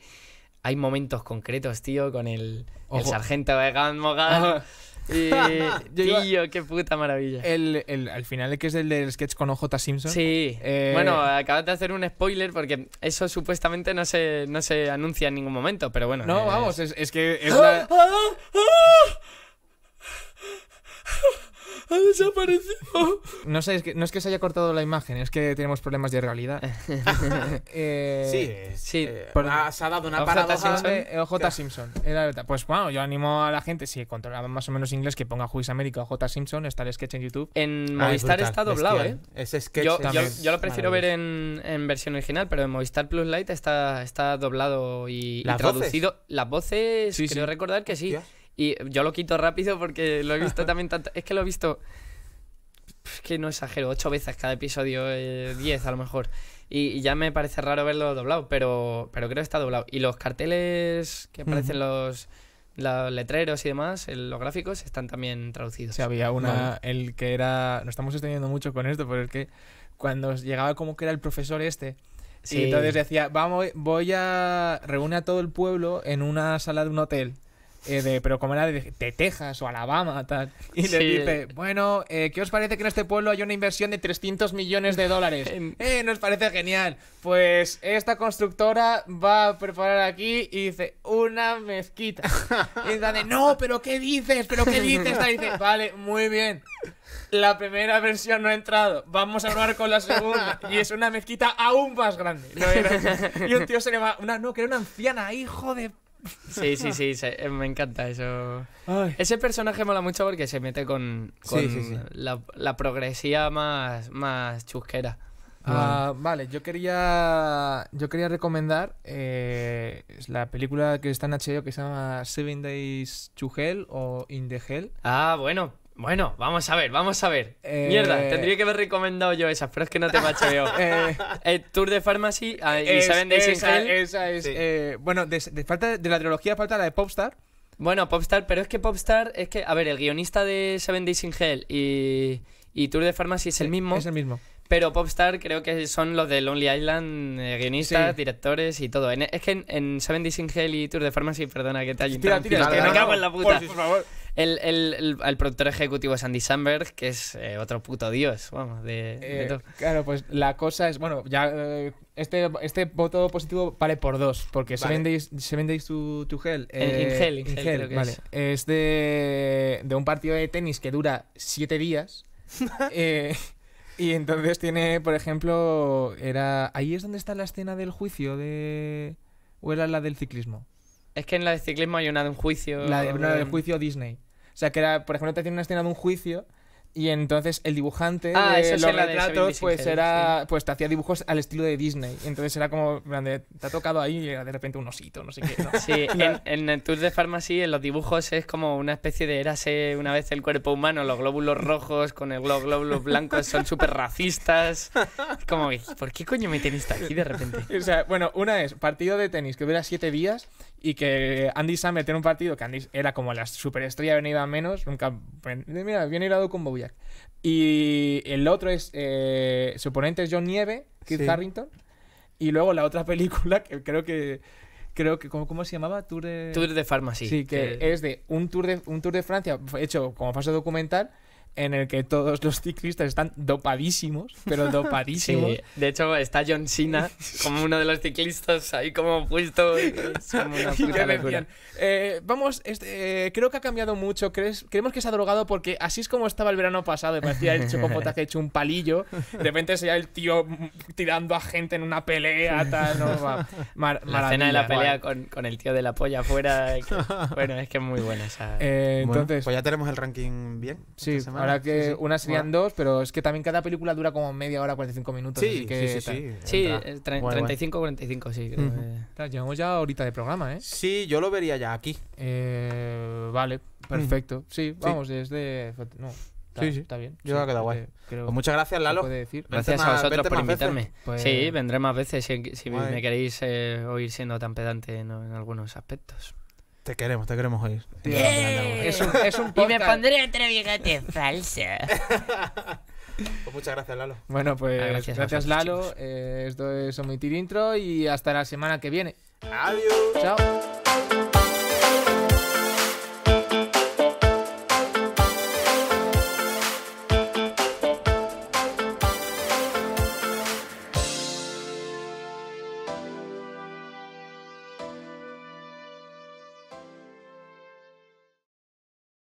hay momentos concretos, tío, con el, sargento de Gandmogad qué puta maravilla. El, al final, que es el del sketch con OJ Simpson. Sí. Eh, bueno, acabas de hacer un spoiler porque eso supuestamente no se, no se anuncia en ningún momento, pero bueno. No, vamos, es, que ah, ah, ah ha desaparecido. No sé, es que, no es que se haya cortado la imagen, es que tenemos problemas de realidad. eh, sí, sí. Eh, se ha dado una parada. OJ Simpson. ¿eh? Eh, pues bueno, yo animo a la gente, si controlaban más o menos inglés, que ponga Juiz América o J Simpson, está el sketch en YouTube. En ah, Movistar está doblado, ¿eh? Ese sketch yo, lo prefiero ver en, versión original, pero en Movistar Plus Lite está, está doblado y, traducido. Voces? Las voces, sí, creo recordar que sí. Y yo lo quito rápido porque lo he visto también tanto. Es que lo he visto. Es que no exagero, ocho veces cada episodio, eh, diez a lo mejor. Y, ya me parece raro verlo doblado, pero, pero creo que está doblado. Y los carteles que aparecen los letreros y demás, los gráficos están también traducidos. Sí, había una, el que era, nos estamos extendiendo mucho con esto, pero es que cuando llegaba como que era el profesor este, y entonces decía, vamos, voy a, reúne a todo el pueblo en una sala de un hotel. Eh, pero como era de, Texas o Alabama, tal. Y le dice, bueno, eh, ¿qué os parece que en este pueblo hay una inversión de 300 millones de dólares? eh, nos parece genial. Pues esta constructora va a preparar aquí y dice, una mezquita. Y dice, no, pero ¿qué dices? ¿Pero qué dices? Y dice, vale, muy bien. La primera versión no ha entrado. Vamos a hablar con la segunda. Y es una mezquita aún más grande. Y un tío se le va. Una, no, que era una anciana, hijo de Sí, sí, sí, eh, me encanta eso. Ese personaje mola mucho porque se mete con, la, progresía más, más chusquera. Ah, vale, yo quería yo quería recomendar eh, la película que está en HBO que se llama Seven Days to Hell o In the Hell. Ah, bueno, bueno, vamos a ver, vamos a ver. Eh, Mierda, tendría que haber recomendado yo esas, pero es que no te macho eh... El eh, Tour de Pharmacy ah, y Seven Days esa, in Hell. Esa es. Eh, bueno, de, falta, de la trilogía falta la de Popstar. Bueno, Popstar, pero es que Popstar es que, a ver, el guionista de Seven Days in Hell y, y Tour de Pharmacy es el mismo. Es el mismo. Pero Popstar creo que son los de Lonely Island, eh, guionistas, directores y todo. es que en, Seven Days in Hell y Tour de Pharmacy, perdona que te haya interrumpido, tira, tira, la puta. por favor el, productor ejecutivo es Andy Samberg, que es eh, otro puto dios, vamos, de, eh, Claro, pues la cosa es, bueno, ya eh, este, este voto positivo vale por dos, porque se Seven, Days, Seven, to, Hell. vale. es. de, un partido de tenis que dura siete días. y entonces tiene, por ejemplo, era. Ahí es donde está la escena del juicio de. ¿O era la del ciclismo? Es que en la del ciclismo hay una de un juicio. La del juicio Disney. O sea, que era, por ejemplo, te hacían una escena de un juicio y entonces el dibujante ah, de pues era. Pues te hacía dibujos al estilo de Disney. Entonces era como, te ha tocado ahí y de repente un osito, no sé qué. Sí, en, el Tour de Pharmacy, en los dibujos es como una especie de érase una vez el cuerpo humano, los glóbulos rojos con el los glóbulos blancos son súper racistas. Como, ¿por qué coño me tenista aquí de repente? O sea, bueno, una es partido de tenis que dura siete días y que Andy Samet tiene un partido que Andy era como la superestrella venida menos. Nunca. Pues, mira, viene irado con Bobby y el otro es. Eh, su oponente es John Nieve, Harrington. Y luego la otra película, que creo que. Creo que, ¿cómo, se llamaba? Tour de... Tour de Pharmacy. Sí, que, es de un tour de, un tour de Francia hecho como paso documental en el que todos los ciclistas están dopadísimos, pero dopadísimos. Sí. De hecho, está John Cena como uno de los ciclistas ahí como puesto. como una eh, vamos, este, eh, creo que ha cambiado mucho. creemos que se ha drogado porque así es como estaba el verano pasado. Y parecía el ha hecho un palillo. De repente sería el tío tirando a gente en una pelea. Tal, ¿no? la escena de la pelea con, el tío de la polla afuera. bueno, es que es muy buena esa. Eh, entonces, pues ya tenemos el ranking bien. Sí, esta una que serían dos, pero es que también cada película dura como media hora, 45 minutos. Sí, así sí, sí. 35, 45, sí. Eh, Llegamos ya ahorita de programa, ¿eh? Sí, yo lo vería ya aquí. Eh, vale, perfecto. Sí, vamos, desde... No. sí, sí. está bien. Yo creo guay. Pues muchas gracias, Lalo. Gracias a vosotros por invitarme. Pues sí, vendré más veces si, me queréis eh, oír siendo tan pedante en algunos aspectos. Te queremos, te queremos oír. Es, un, es Y me pondré otro bigote falso. Pues muchas gracias, Lalo. Bueno, pues ah, gracias, Lalo. Eh, esto es Omitir Intro y hasta la semana que viene. Adiós. Chao.